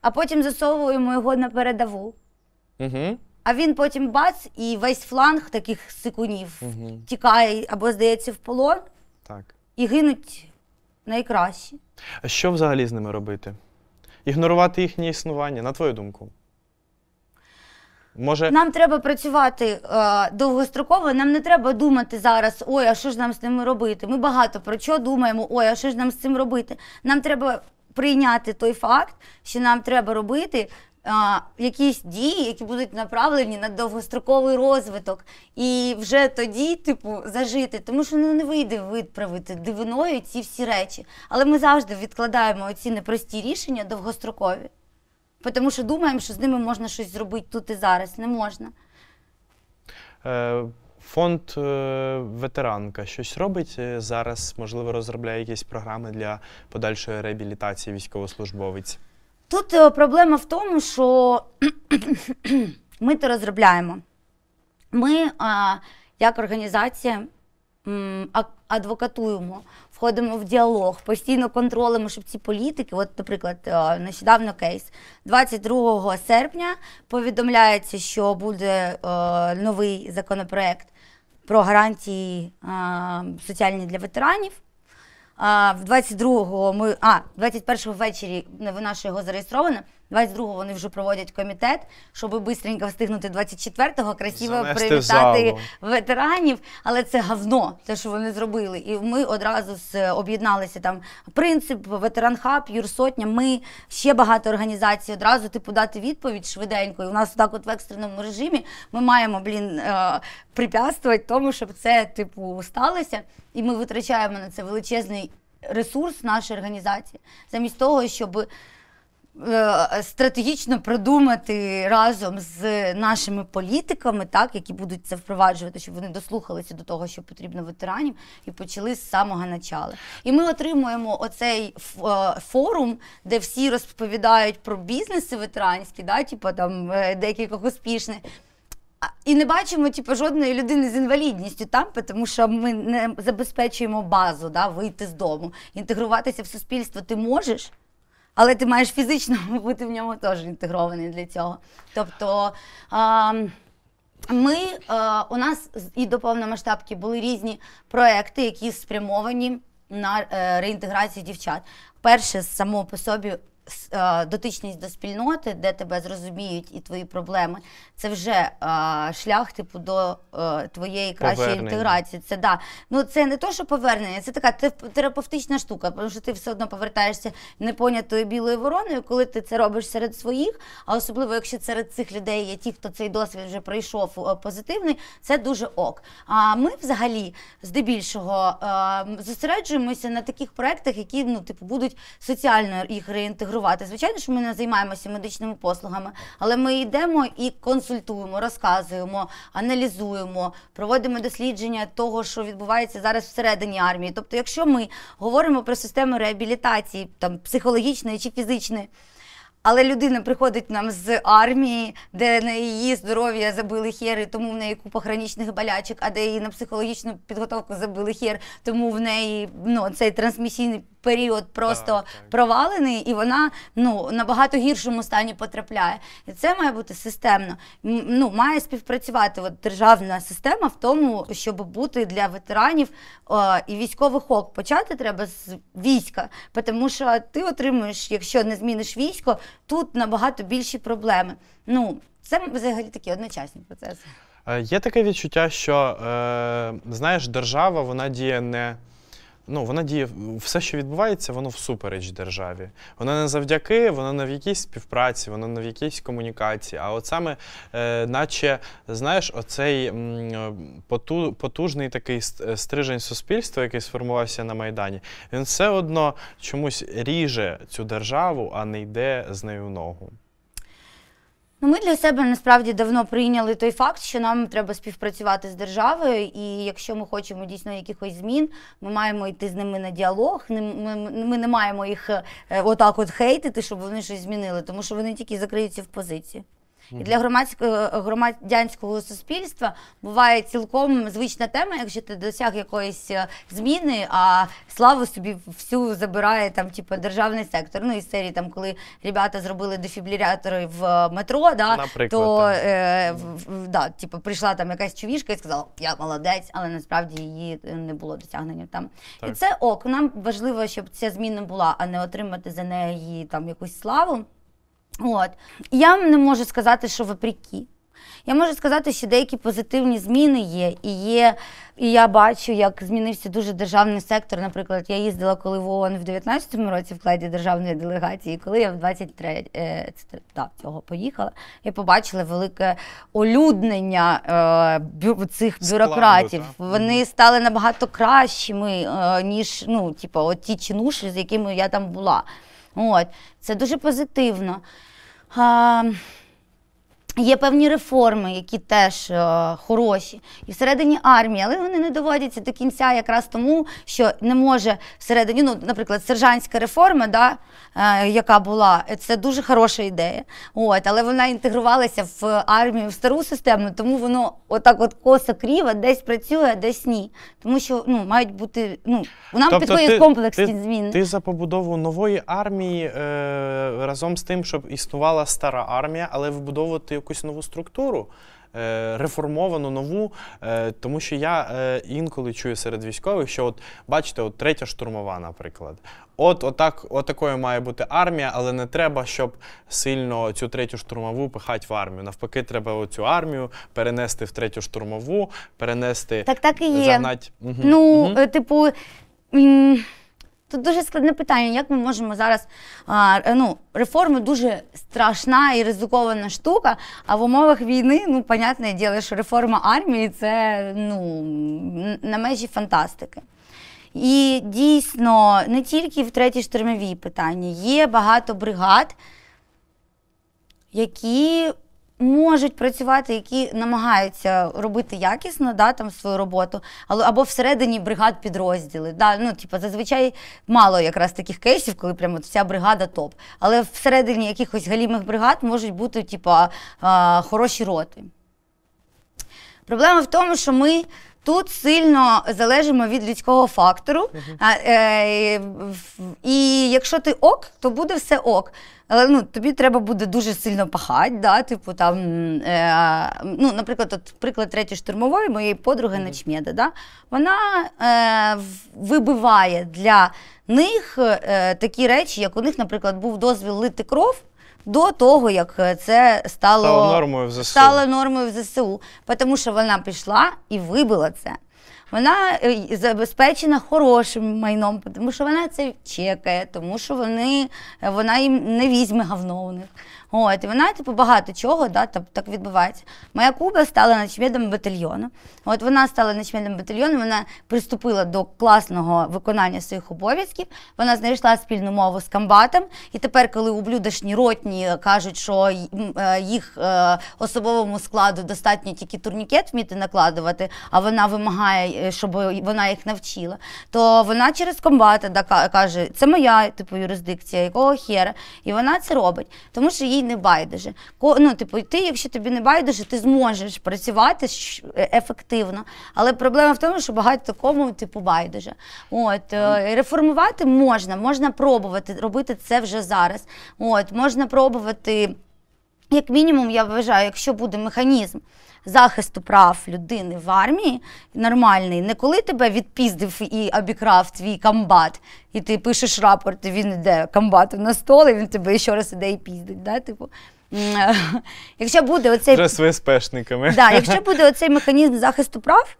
а потім засовуємо його на передову, Угу. а він потім бац і весь фланг таких сикунів Мгм. тікає або здається в полон Так. і гинуть найкращі. А що взагалі з ними робити? Ігнорувати їхнє існування, на твою думку. Може, нам треба працювати е, довгостроково. Нам не треба думати зараз. Ой, а що ж нам з ними робити? Ми багато про що думаємо. Ой, а що ж нам з цим робити? Нам треба прийняти той факт, що нам треба робити. А, е, якісь дії, які будуть направлені на довгостроковий розвиток, і вже тоді, типу, зажити, тому що ну не вийде виправити дивиною ці всі речі. Але ми завжди відкладаємо оці непрості рішення довгострокові тому що думаємо, що з ними можна щось зробити тут і зараз. Не можна. Е, Фонд е, ветеранка щось робить е, зараз, можливо, розробляє якісь програми для подальшої реабілітації військовослужбовець. Тут е, проблема в тому, що ми це розробляємо. Ми, е, як організація, адвокатуємо входимо в діалог, постійно контролимо, щоб ці політики, от, наприклад, е, нещодавно кейс 22 серпня повідомляється, що буде е, новий законопроект про гарантії е, соціальні для ветеранів. В 22-го ми а 21-го ввечері ну, вона ще його зареєстрована. 22-го вони вже проводять комітет, щоб швидко встигнути 24-го, красиво Занести привітати ветеранів. Але це говно, те, що вони зробили. І ми одразу з об'єдналися там принцип, ветеранхаб, юрсотня. Ми ще багато організацій. Одразу типу дати відповідь швиденько. І у нас так, от в екстреному режимі, ми маємо блін е, препятствувати тому, щоб це типу сталося, і ми витрачаємо на це величезний ресурс нашої організації, замість того, щоб. Е, стратегічно продумати разом з нашими політиками, так які будуть це впроваджувати, щоб вони дослухалися до того, що потрібно ветеранів, і почали з самого начала. І ми отримуємо оцей е, форум, де всі розповідають про бізнеси ветеранські, да, типу там е, декількох успішних. І не бачимо типу, жодної людини з інвалідністю там, тому що ми не забезпечуємо базу да, вийти з дому. Інтегруватися в суспільство ти можеш але ти маєш фізично (laughs) бути в ньому теж інтегрований для цього. Тобто а, ми а, е, у нас і до повномасштабки були різні проекти, які спрямовані на е, реінтеграцію дівчат. Перше, само по собі Е, дотичність до спільноти, де тебе зрозуміють і твої проблеми, це вже е, шлях типу до е, твоєї кращої повернення. інтеграції. Це да. Ну це не то, що повернення, це така терапевтична штука, тому що ти все одно повертаєшся непонятою білою вороною, коли ти це робиш серед своїх, а особливо якщо серед цих людей є ті, хто цей досвід вже пройшов позитивний, це дуже ок. А ми взагалі здебільшого зосереджуємося на таких проектах, які ну типу будуть соціально їх реінтегрувати керувати. Звичайно, що ми не займаємося медичними послугами, але ми йдемо і консультуємо, розказуємо, аналізуємо, проводимо дослідження того, що відбувається зараз всередині армії. Тобто, якщо ми говоримо про систему реабілітації, там психологічної чи фізичної. Але людина приходить нам з армії, де на її здоров'я забили хер, тому в неї купа хронічних болячок, а де її на психологічну підготовку забили хер, тому в неї ну, цей трансмісійний період просто так, так. провалений, і вона ну набагато гіршому стані потрапляє. І це має бути системно. Ну має співпрацювати от, державна система в тому, щоб бути для ветеранів о, і військових ок. Почати треба з війська, тому що ти отримуєш, якщо не зміниш військо, тут набагато більші проблеми. Ну це взагалі такі одночасні процеси. Е, є таке відчуття, що е, знаєш, держава вона діє не ну, вона діє все, що відбувається, воно всупереч державі. Вона не завдяки, вона не в якійсь співпраці, вона не в якійсь комунікації. А от саме, е, наче знаєш, оцей м, е, поту, потужний такий е, стрижень суспільства, який сформувався на Майдані, він все одно чомусь ріже цю державу, а не йде з нею в ногу. Ну, ми для себе насправді давно прийняли той факт, що нам треба співпрацювати з державою, і якщо ми хочемо дійсно якихось змін, ми маємо йти з ними на діалог. Ми, ми не маємо їх е, отак, от хейтити, щоб вони щось змінили, тому що вони тільки закриються в позиції. І для громадського е, громадянського суспільства буває цілком звична тема, якщо ти досяг якоїсь е, зміни, а славу собі всю забирає там, типу, державний сектор. Ну і серії там, коли ребята зробили дефібрилятори в е, метро, да, Наприклад, то так. е, в, да, типу, прийшла там якась човішка і сказала, я молодець, але насправді її не було досягнення там. Так. І це ок, нам важливо, щоб ця зміна була, а не отримати за неї там якусь славу. От я не можу сказати, що вопреки. Я можу сказати, що деякі позитивні зміни є. І є, і я бачу, як змінився дуже державний сектор. Наприклад, я їздила, коли в ООН в 2019 році в складі державної делегації, коли я в 23 е, да, цього поїхала, я побачила велике олюднення е, цих бюрократів. Складу, Вони стали набагато кращими, е, ніж ну, типу, от ті чинуші, з якими я там була. От, Це дуже позитивно. А, Є певні реформи, які теж е, хороші, і всередині армії, але вони не доводяться до кінця, якраз тому, що не може всередині, ну, наприклад, сержантська реформа, да, е, яка була, це дуже хороша ідея. От, Але вона інтегрувалася в армію в стару систему, тому воно отак от коса кріво, десь працює, десь ні. Тому що ну, мають бути ну, нам тобто підходять комплексні ти, зміни. Ти за побудову нової армії е, разом з тим, щоб існувала стара армія, але вбудовувати якусь нову структуру, е, реформовану нову, е, тому що я е, інколи чую серед військових, що от бачите, от третя штурмова, наприклад. От отак, отакою має бути армія, але не треба, щоб сильно цю третю штурмову пихати в армію. Навпаки, треба цю армію перенести в третю штурмову, перенести так, так і є. загнать. Угу. Ну, угу. типу. Тут дуже складне питання, як ми можемо зараз а, ну, реформи дуже страшна і ризикована штука. А в умовах війни, ну, понятне діло, що реформа армії це ну, на межі фантастики. І дійсно, не тільки в третій штурмовій питанні, є багато бригад, які можуть працювати, які намагаються робити якісно да, там, свою роботу, або всередині бригад підрозділи. Да, ну, типу, Зазвичай мало якраз таких кейсів, коли прямо вся бригада топ. Але всередині якихось галімих бригад можуть бути типу, хороші роти. Проблема в тому, що ми Тут сильно залежимо від людського фактору. Е, і якщо ти ок, то буде все ок. Але ну, тобі треба буде дуже сильно пахати. Да? Типу, там, е, ну, Наприклад, от, приклад третьої штурмової моєї подруги Ночмєда, да? Вона е, вибиває для них е, такі речі, як у них, наприклад, був дозвіл лити кров до того, як е, це стало стало нормою в ЗСУ. Стало нормою в ЗСУ, тому що вона пішла і вибила це. Вона е, забезпечена хорошим майном, тому що вона це чекає, тому що вони вона їм не візьме говно у них. От, і вона, типу, багато чого, да, так, так відбувається. Моя Куба стала начмедом батальйону. От вона стала начмедом батальйону, вона приступила до класного виконання своїх обов'язків. Вона знайшла спільну мову з комбатом. І тепер, коли ублюдашні ротні кажуть, що е, їх е, особовому складу достатньо тільки турнікет вміти накладувати, а вона вимагає, е, щоб вона їх навчила, то вона через комбата да, каже, це моя типу юрисдикція, якого хера. І вона це робить, тому що їй не байдуже. Ну, типу, ти, якщо тобі не байдуже, ти зможеш працювати е, ефективно. Але проблема в тому, що багато такому типу байдуже. От е, реформувати можна, можна пробувати робити це вже зараз. От можна пробувати, як мінімум, я вважаю, якщо буде механізм захисту прав людини в армії нормальний, не коли тебе відпіздив і обікрав твій комбат, і ти пишеш рапорт, і він йде комбату на стол, і він тебе ще раз іде і піздить. Да? Типу, (laughs) Якщо буде оцей... Вже з спешниками. Да, Якщо буде оцей механізм захисту прав,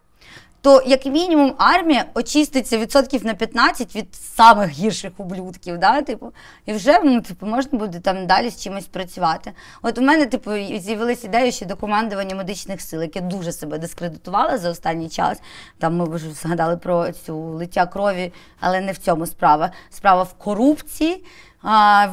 то як мінімум армія очиститься відсотків на 15 від самих гірших ублюдків. Да? Типу, і вже ну, типу, можна буде там далі з чимось працювати. От у мене, типу, з'явилася ідея ще до командування медичних сил, яке дуже себе дискредитувала за останній час. Там ми вже згадали про цю лиття крові, але не в цьому справа. Справа в корупції а,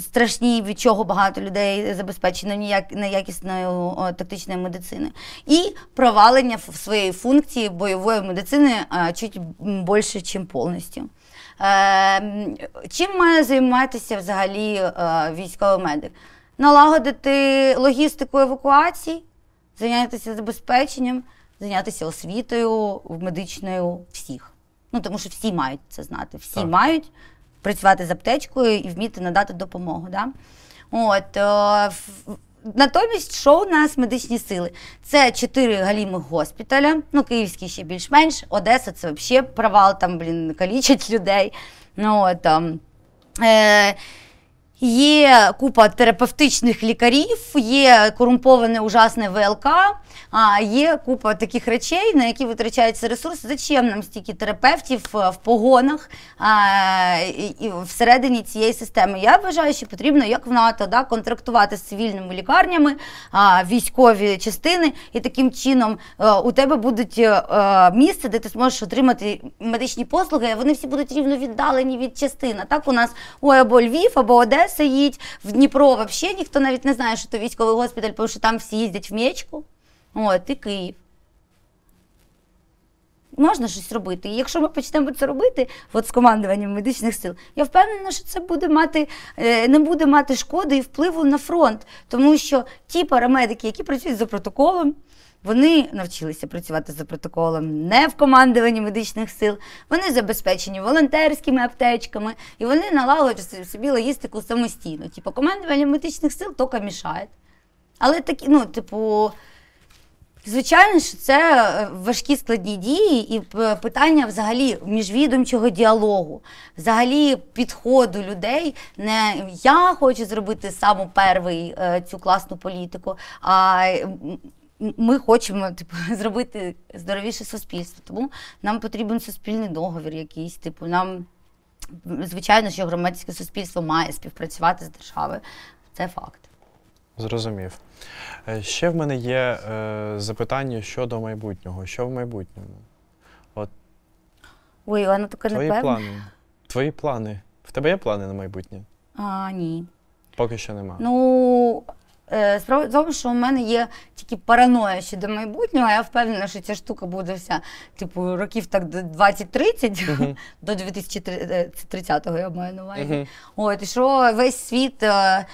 страшні, від чого багато людей забезпечено ніяк неякісною тактичною медициною, і провалення своєї функції бойової медицини а, чуть більше, ніж повністю. Е, чим має займатися взагалі е, військовий медик? Налагодити логістику евакуації, зайнятися забезпеченням, зайнятися освітою медичною всіх. Ну тому що всі мають це знати, всі так. мають працювати з аптечкою і вміти надати допомогу. Да? От, е, Натомість, що у нас медичні сили? Це чотири Галіми госпіталя, ну київський ще більш-менш, Одеса це взагалі провал, там, блін, калічать людей. Ну, от, е, Є купа терапевтичних лікарів, є корумповане ужасне ВЛК, а є купа таких речей, на які витрачаються ресурси. Зачем нам стільки терапевтів е, в погонах е, і всередині цієї системи? Я вважаю, що потрібно, як в НАТО, да, контрактувати з цивільними лікарнями, е, військові частини, і таким чином у тебе будуть місце, де ти зможеш отримати медичні послуги. Вони всі будуть рівно віддалені від частин. Так у нас ой, або Львів, або Одеса де сидіть. В Дніпро взагалі ніхто навіть не знає, що це військовий госпіталь, тому що там всі їздять в Мєчку. От, і Київ. Можна щось робити. І якщо ми почнемо це робити, от з командуванням медичних сил, я впевнена, що це буде мати, е, не буде мати шкоди і впливу на фронт, тому що ті парамедики, які працюють за протоколом, вони навчилися працювати за протоколом не в командуванні медичних сил. Вони забезпечені волонтерськими аптечками, і вони налагоджують собі логістику самостійно. Типу, командування медичних сил тільки мішає. Але такі, ну, типу, звичайно, що це е, важкі складні дії, і е, питання взагалі міжвідомчого діалогу, взагалі підходу людей. Не я хочу зробити саму перший е, цю класну політику, а ми хочемо (laughs) типу, зробити здоровіше суспільство, тому нам потрібен суспільний договір якийсь. Типу, нам звичайно, що громадське суспільство має співпрацювати з державою. Це факт. Зрозумів. Е, ще в мене є е, запитання щодо майбутнього. Що в майбутньому? От Ой, вона така твої не плани. Твої плани. В тебе є плани на майбутнє? А, Ні. Поки що нема. Ну, Е, справа в тому, що у мене є тільки параноя щодо майбутнього. Я впевнена, що ця штука буде вся, типу, років так 20-30 угу. до 2030-го (laughs) е, я маю на увазі. Угу. От і що весь світ. Е,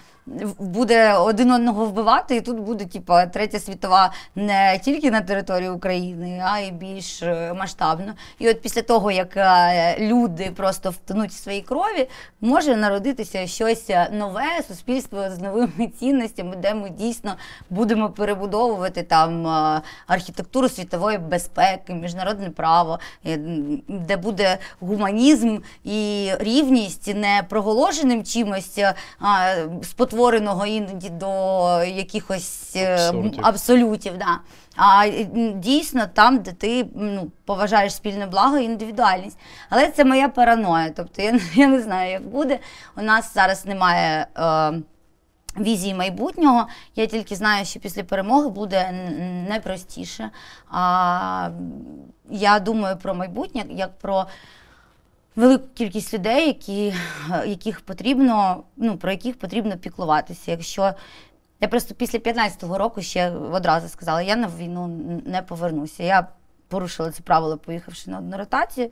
буде один одного вбивати, і тут буде типу, третя світова не тільки на території України, а й більш е, масштабно. І от після того, як е, люди просто втонуть в своїй крові, може народитися щось е, нове суспільство з новими цінностями, де ми дійсно будемо перебудовувати там архітектуру світової безпеки, міжнародне право, де буде гуманізм і рівність не проголошеним чимось а, спотвореним, спотвореного іноді до якихось е, абсолютів. абсолютів да. А дійсно там, де ти ну, поважаєш спільне благо і індивідуальність. Але це моя параноя. Тобто я (laughs) я не знаю, як буде. У нас зараз немає е, візії майбутнього. Я тільки знаю, що після перемоги буде найпростіше. А, Я думаю про майбутнє як про велику кількість людей, які, яких потрібно, ну про яких потрібно піклуватися. Якщо я просто після 15-го року ще одразу сказала, я на війну не повернуся. Я порушила це правило, поїхавши на одну ротацію.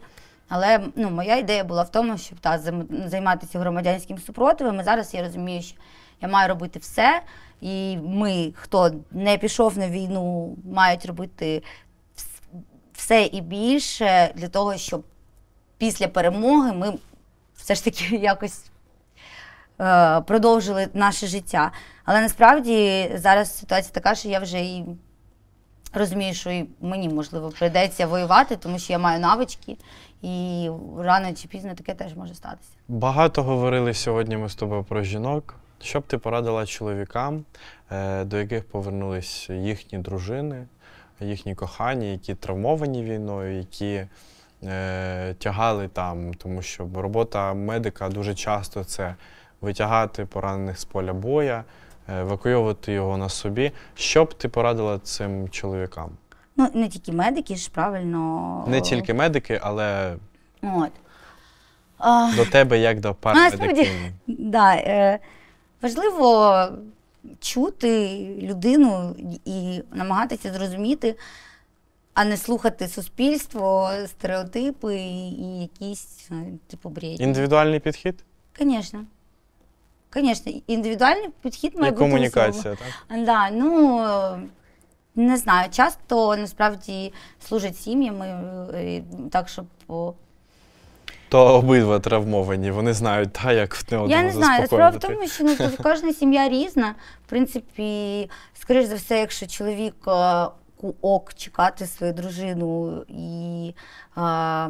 Але ну, моя ідея була в тому, щоб та займатися громадянським супротивом. І зараз я розумію, що я маю робити все. І ми, хто не пішов на війну, мають робити все і більше для того, щоб після перемоги ми все ж таки (laughs) якось е, продовжили наше життя. Але насправді зараз ситуація така, що я вже і розумію, що і мені можливо прийдеться воювати, тому що я маю навички, і рано чи пізно таке теж може статися. Багато говорили сьогодні. Ми з тобою про жінок. Що б ти порадила чоловікам, е, до яких повернулись їхні дружини, їхні кохані, які травмовані війною, які е, тягали там, тому що робота медика дуже часто це витягати поранених з поля боя, е, евакуйовувати його на собі. Що б ти порадила цим чоловікам? Ну, не тільки медики, ж правильно. Не тільки медики, але От. до тебе як до пар (laughs) Да, е, важливо чути людину і намагатися зрозуміти а не слухати суспільство, стереотипи і якісь е, типу бреді. Індивідуальний підхід? Звісно. Звісно, індивідуальний підхід має бути. комунікація, так? Да, ну, не знаю, часто насправді служать сім'ями е, так, щоб. То обидва травмовані, вони знають, та як не одного Я не знаю. Справа в тому, що ну, кожна сім'я різна. В принципі, скоріш за все, якщо чоловік е, ок чекати свою дружину, і а,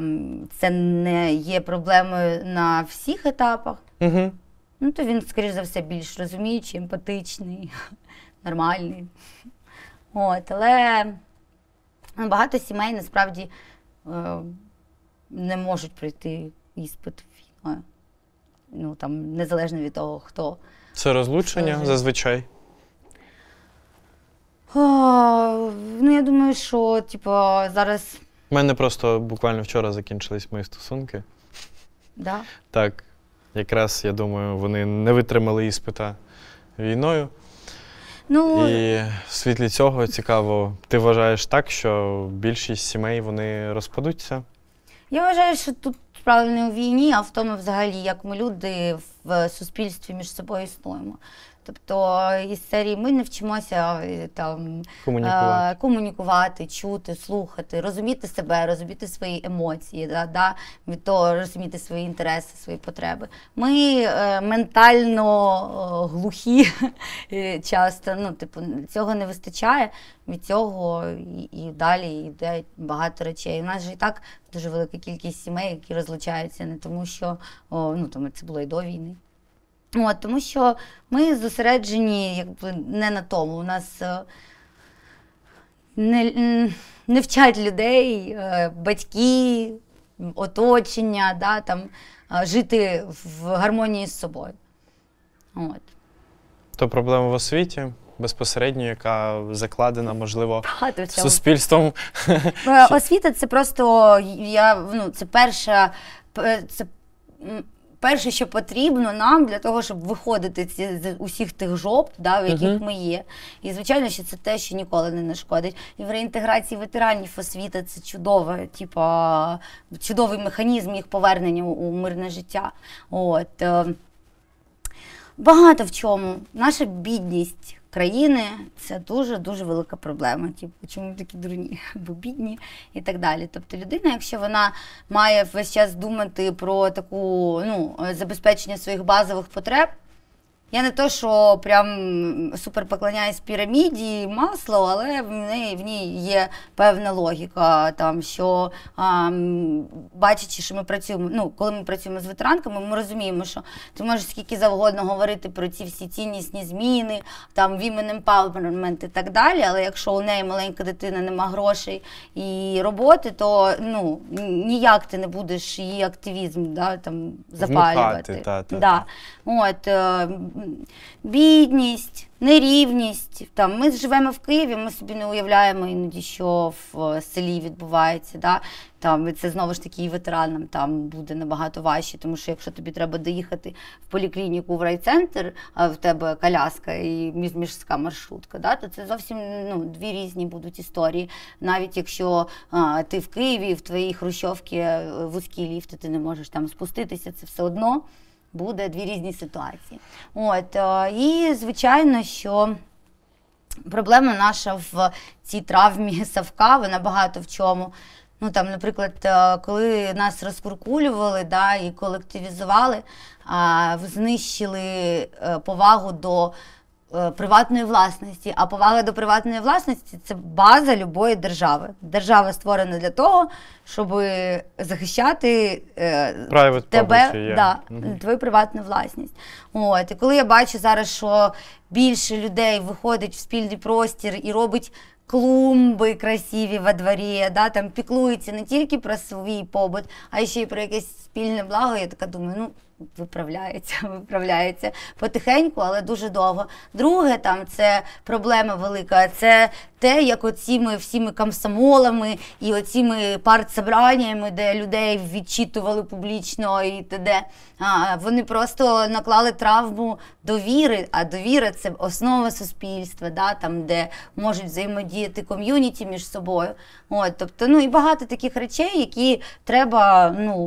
це не є проблемою на всіх етапах, Угу. ну то він, скоріш за все, більш розуміючий, емпатичний, (laughs) нормальний. От, Але багато сімей насправді е, не можуть пройти іспит Ну там незалежно від того, хто. Це розлучення зазвичай. О, ну, я думаю, що типу, зараз. У мене просто буквально вчора закінчились мої стосунки. Да? Так. Якраз, я думаю, вони не витримали іспита війною. Ну, І в світлі цього цікаво, ти вважаєш так, що більшість сімей вони розпадуться? Я вважаю, що тут справа не у війні, а в тому, взагалі, як ми люди в суспільстві між собою існуємо. Тобто із серії ми не вчимося е, там комунікувати, е, комунікувати чути, слухати, розуміти себе, розуміти свої емоції, да, да, від того розуміти свої інтереси, свої потреби. Ми е, ментально е, глухі (laughs) часто. Ну, типу, цього не вистачає. Від цього і, і далі йде багато речей. У нас же і так дуже велика кількість сімей, які розлучаються не тому, що о, ну там це було і до війни. От, Тому що ми зосереджені якби не на тому. У нас е, не не вчать людей, е, батьки, оточення, да, там, е, жити в гармонії з собою. От. То проблема в освіті безпосередньо, яка закладена, можливо, Багато суспільством. Освіта це просто я ну, це перша. Це перше, що потрібно нам для того, щоб виходити ці, з усіх тих жоп, да, в яких uh -huh. ми є. І звичайно, що це те, що ніколи не нашкодить. І в реінтеграції ветеранів освіти це чудове, типа чудовий механізм їх повернення у мирне життя. От. Е, багато в чому. Наша бідність країни це дуже дуже велика проблема. Типу, чому такі дурні або (laughs) бідні і так далі. Тобто, людина, якщо вона має весь час думати про таку ну забезпечення своїх базових потреб. Я не то, що прям супер поклоняюсь піраміді масло, але в неї в ній є певна логіка, там що а, бачачи, що ми працюємо. Ну, коли ми працюємо з ветеранками, ми розуміємо, що ти можеш скільки завгодно говорити про ці всі ціннісні зміни, там women empowerment і так далі. Але якщо у неї маленька дитина нема грошей і роботи, то ну ніяк ти не будеш її активізм да, там запалювати. Вмикати, та, та, да. От, е, Бідність, нерівність. Там, Ми живемо в Києві, ми собі не уявляємо іноді, що в е, селі відбувається. Да? Там, Це знову ж таки і ветеранам там буде набагато важче, тому що якщо тобі треба доїхати в поліклініку в райцентр, а в тебе коляска і міжміжська маршрутка, да? то це зовсім ну, дві різні будуть історії. Навіть якщо а, ти в Києві, в твоїй хрущовці е, вузькі ліфти, ти не можеш там спуститися, це все одно буде дві різні ситуації. От е, і звичайно, що. Проблема наша в цій травмі (laughs) Савка, вона багато в чому. Ну там, наприклад, е, коли нас розкуркулювали да, і колективізували, знищили е, повагу до Е, приватної власності. А повага до приватної власності це база любої держави. Держава створена для того, щоб захищати е, Private тебе, public, да, yeah. твою приватну власність. От і коли я бачу зараз, що більше людей виходить в спільний простір і робить. Клумби красиві во дворі, да, там піклуються не тільки про свій побут, а ще й про якесь спільне благо. Я така думаю, ну виправляється, (laughs) виправляється потихеньку, але дуже довго. Друге, там це проблема велика. Це те, як оціми всіми комсомолами і оціми партсобраннями, де людей відчитували публічно і т.д. вони просто наклали травму довіри. А довіра це основа суспільства, да, там, де можуть взаємодіяти ком'юніті між собою. От, Тобто, ну і багато таких речей, які треба ну,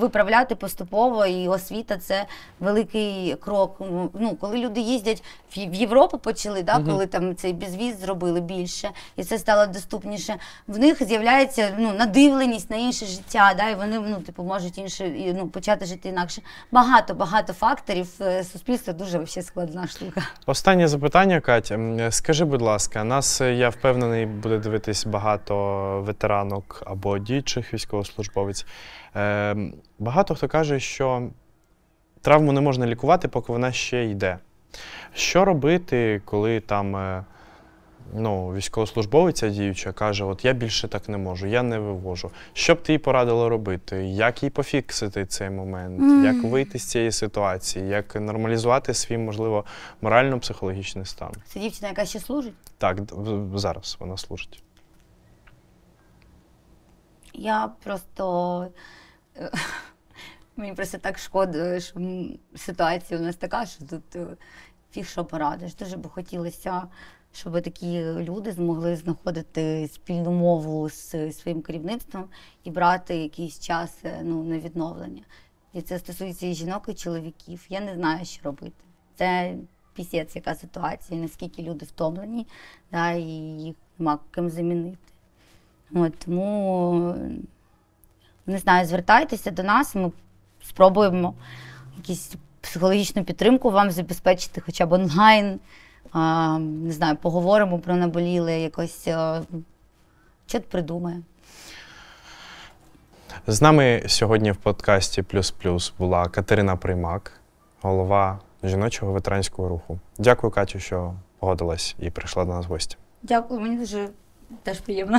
виправляти поступово, і освіта це великий крок. Ну, Коли люди їздять в Європу почали, да, коли там цей безвіз зробили більше більше, і це стало доступніше. В них з'являється ну, надивленість на інше життя, да, і вони ну, типу, можуть інше ну, почати жити інакше. Багато багато факторів. Е, суспільства дуже взагалі, складна штука. Останнє запитання, Катя. Скажи, будь ласка, нас е, я впевнений, буде дивитись багато ветеранок або діючих військовослужбовець. Е, Багато хто каже, що травму не можна лікувати, поки вона ще йде. Що робити, коли там е, ну, військовослужбовиця діюча каже, от я більше так не можу, я не вивожу. Що б ти їй порадила робити? Як їй пофіксити цей момент? Mm. Як вийти з цієї ситуації? Як нормалізувати свій, можливо, морально-психологічний стан? Це дівчина, яка ще служить? Так, зараз вона служить. Я просто. Е, (laughs) мені просто так шкода, що ситуація у нас така, що тут е, фіг що порадиш. Дуже би хотілося щоб такі люди змогли знаходити спільну мову з своїм керівництвом і брати якийсь час е, ну, на відновлення. І це стосується і жінок, і чоловіків. Я не знаю, що робити. Це пісець, яка ситуація, наскільки люди втомлені, да, і їх нема ким замінити. От, Тому не знаю, звертайтеся до нас, ми спробуємо якісь психологічну підтримку вам забезпечити хоча б онлайн а, не знаю, поговоримо про наболіле, якось е, чит придумає. З нами сьогодні в подкасті Плюс Плюс була Катерина Приймак, голова жіночого ветеранського руху. Дякую, Катю, що погодилась і прийшла до нас в гості. Дякую, мені дуже теж приємно.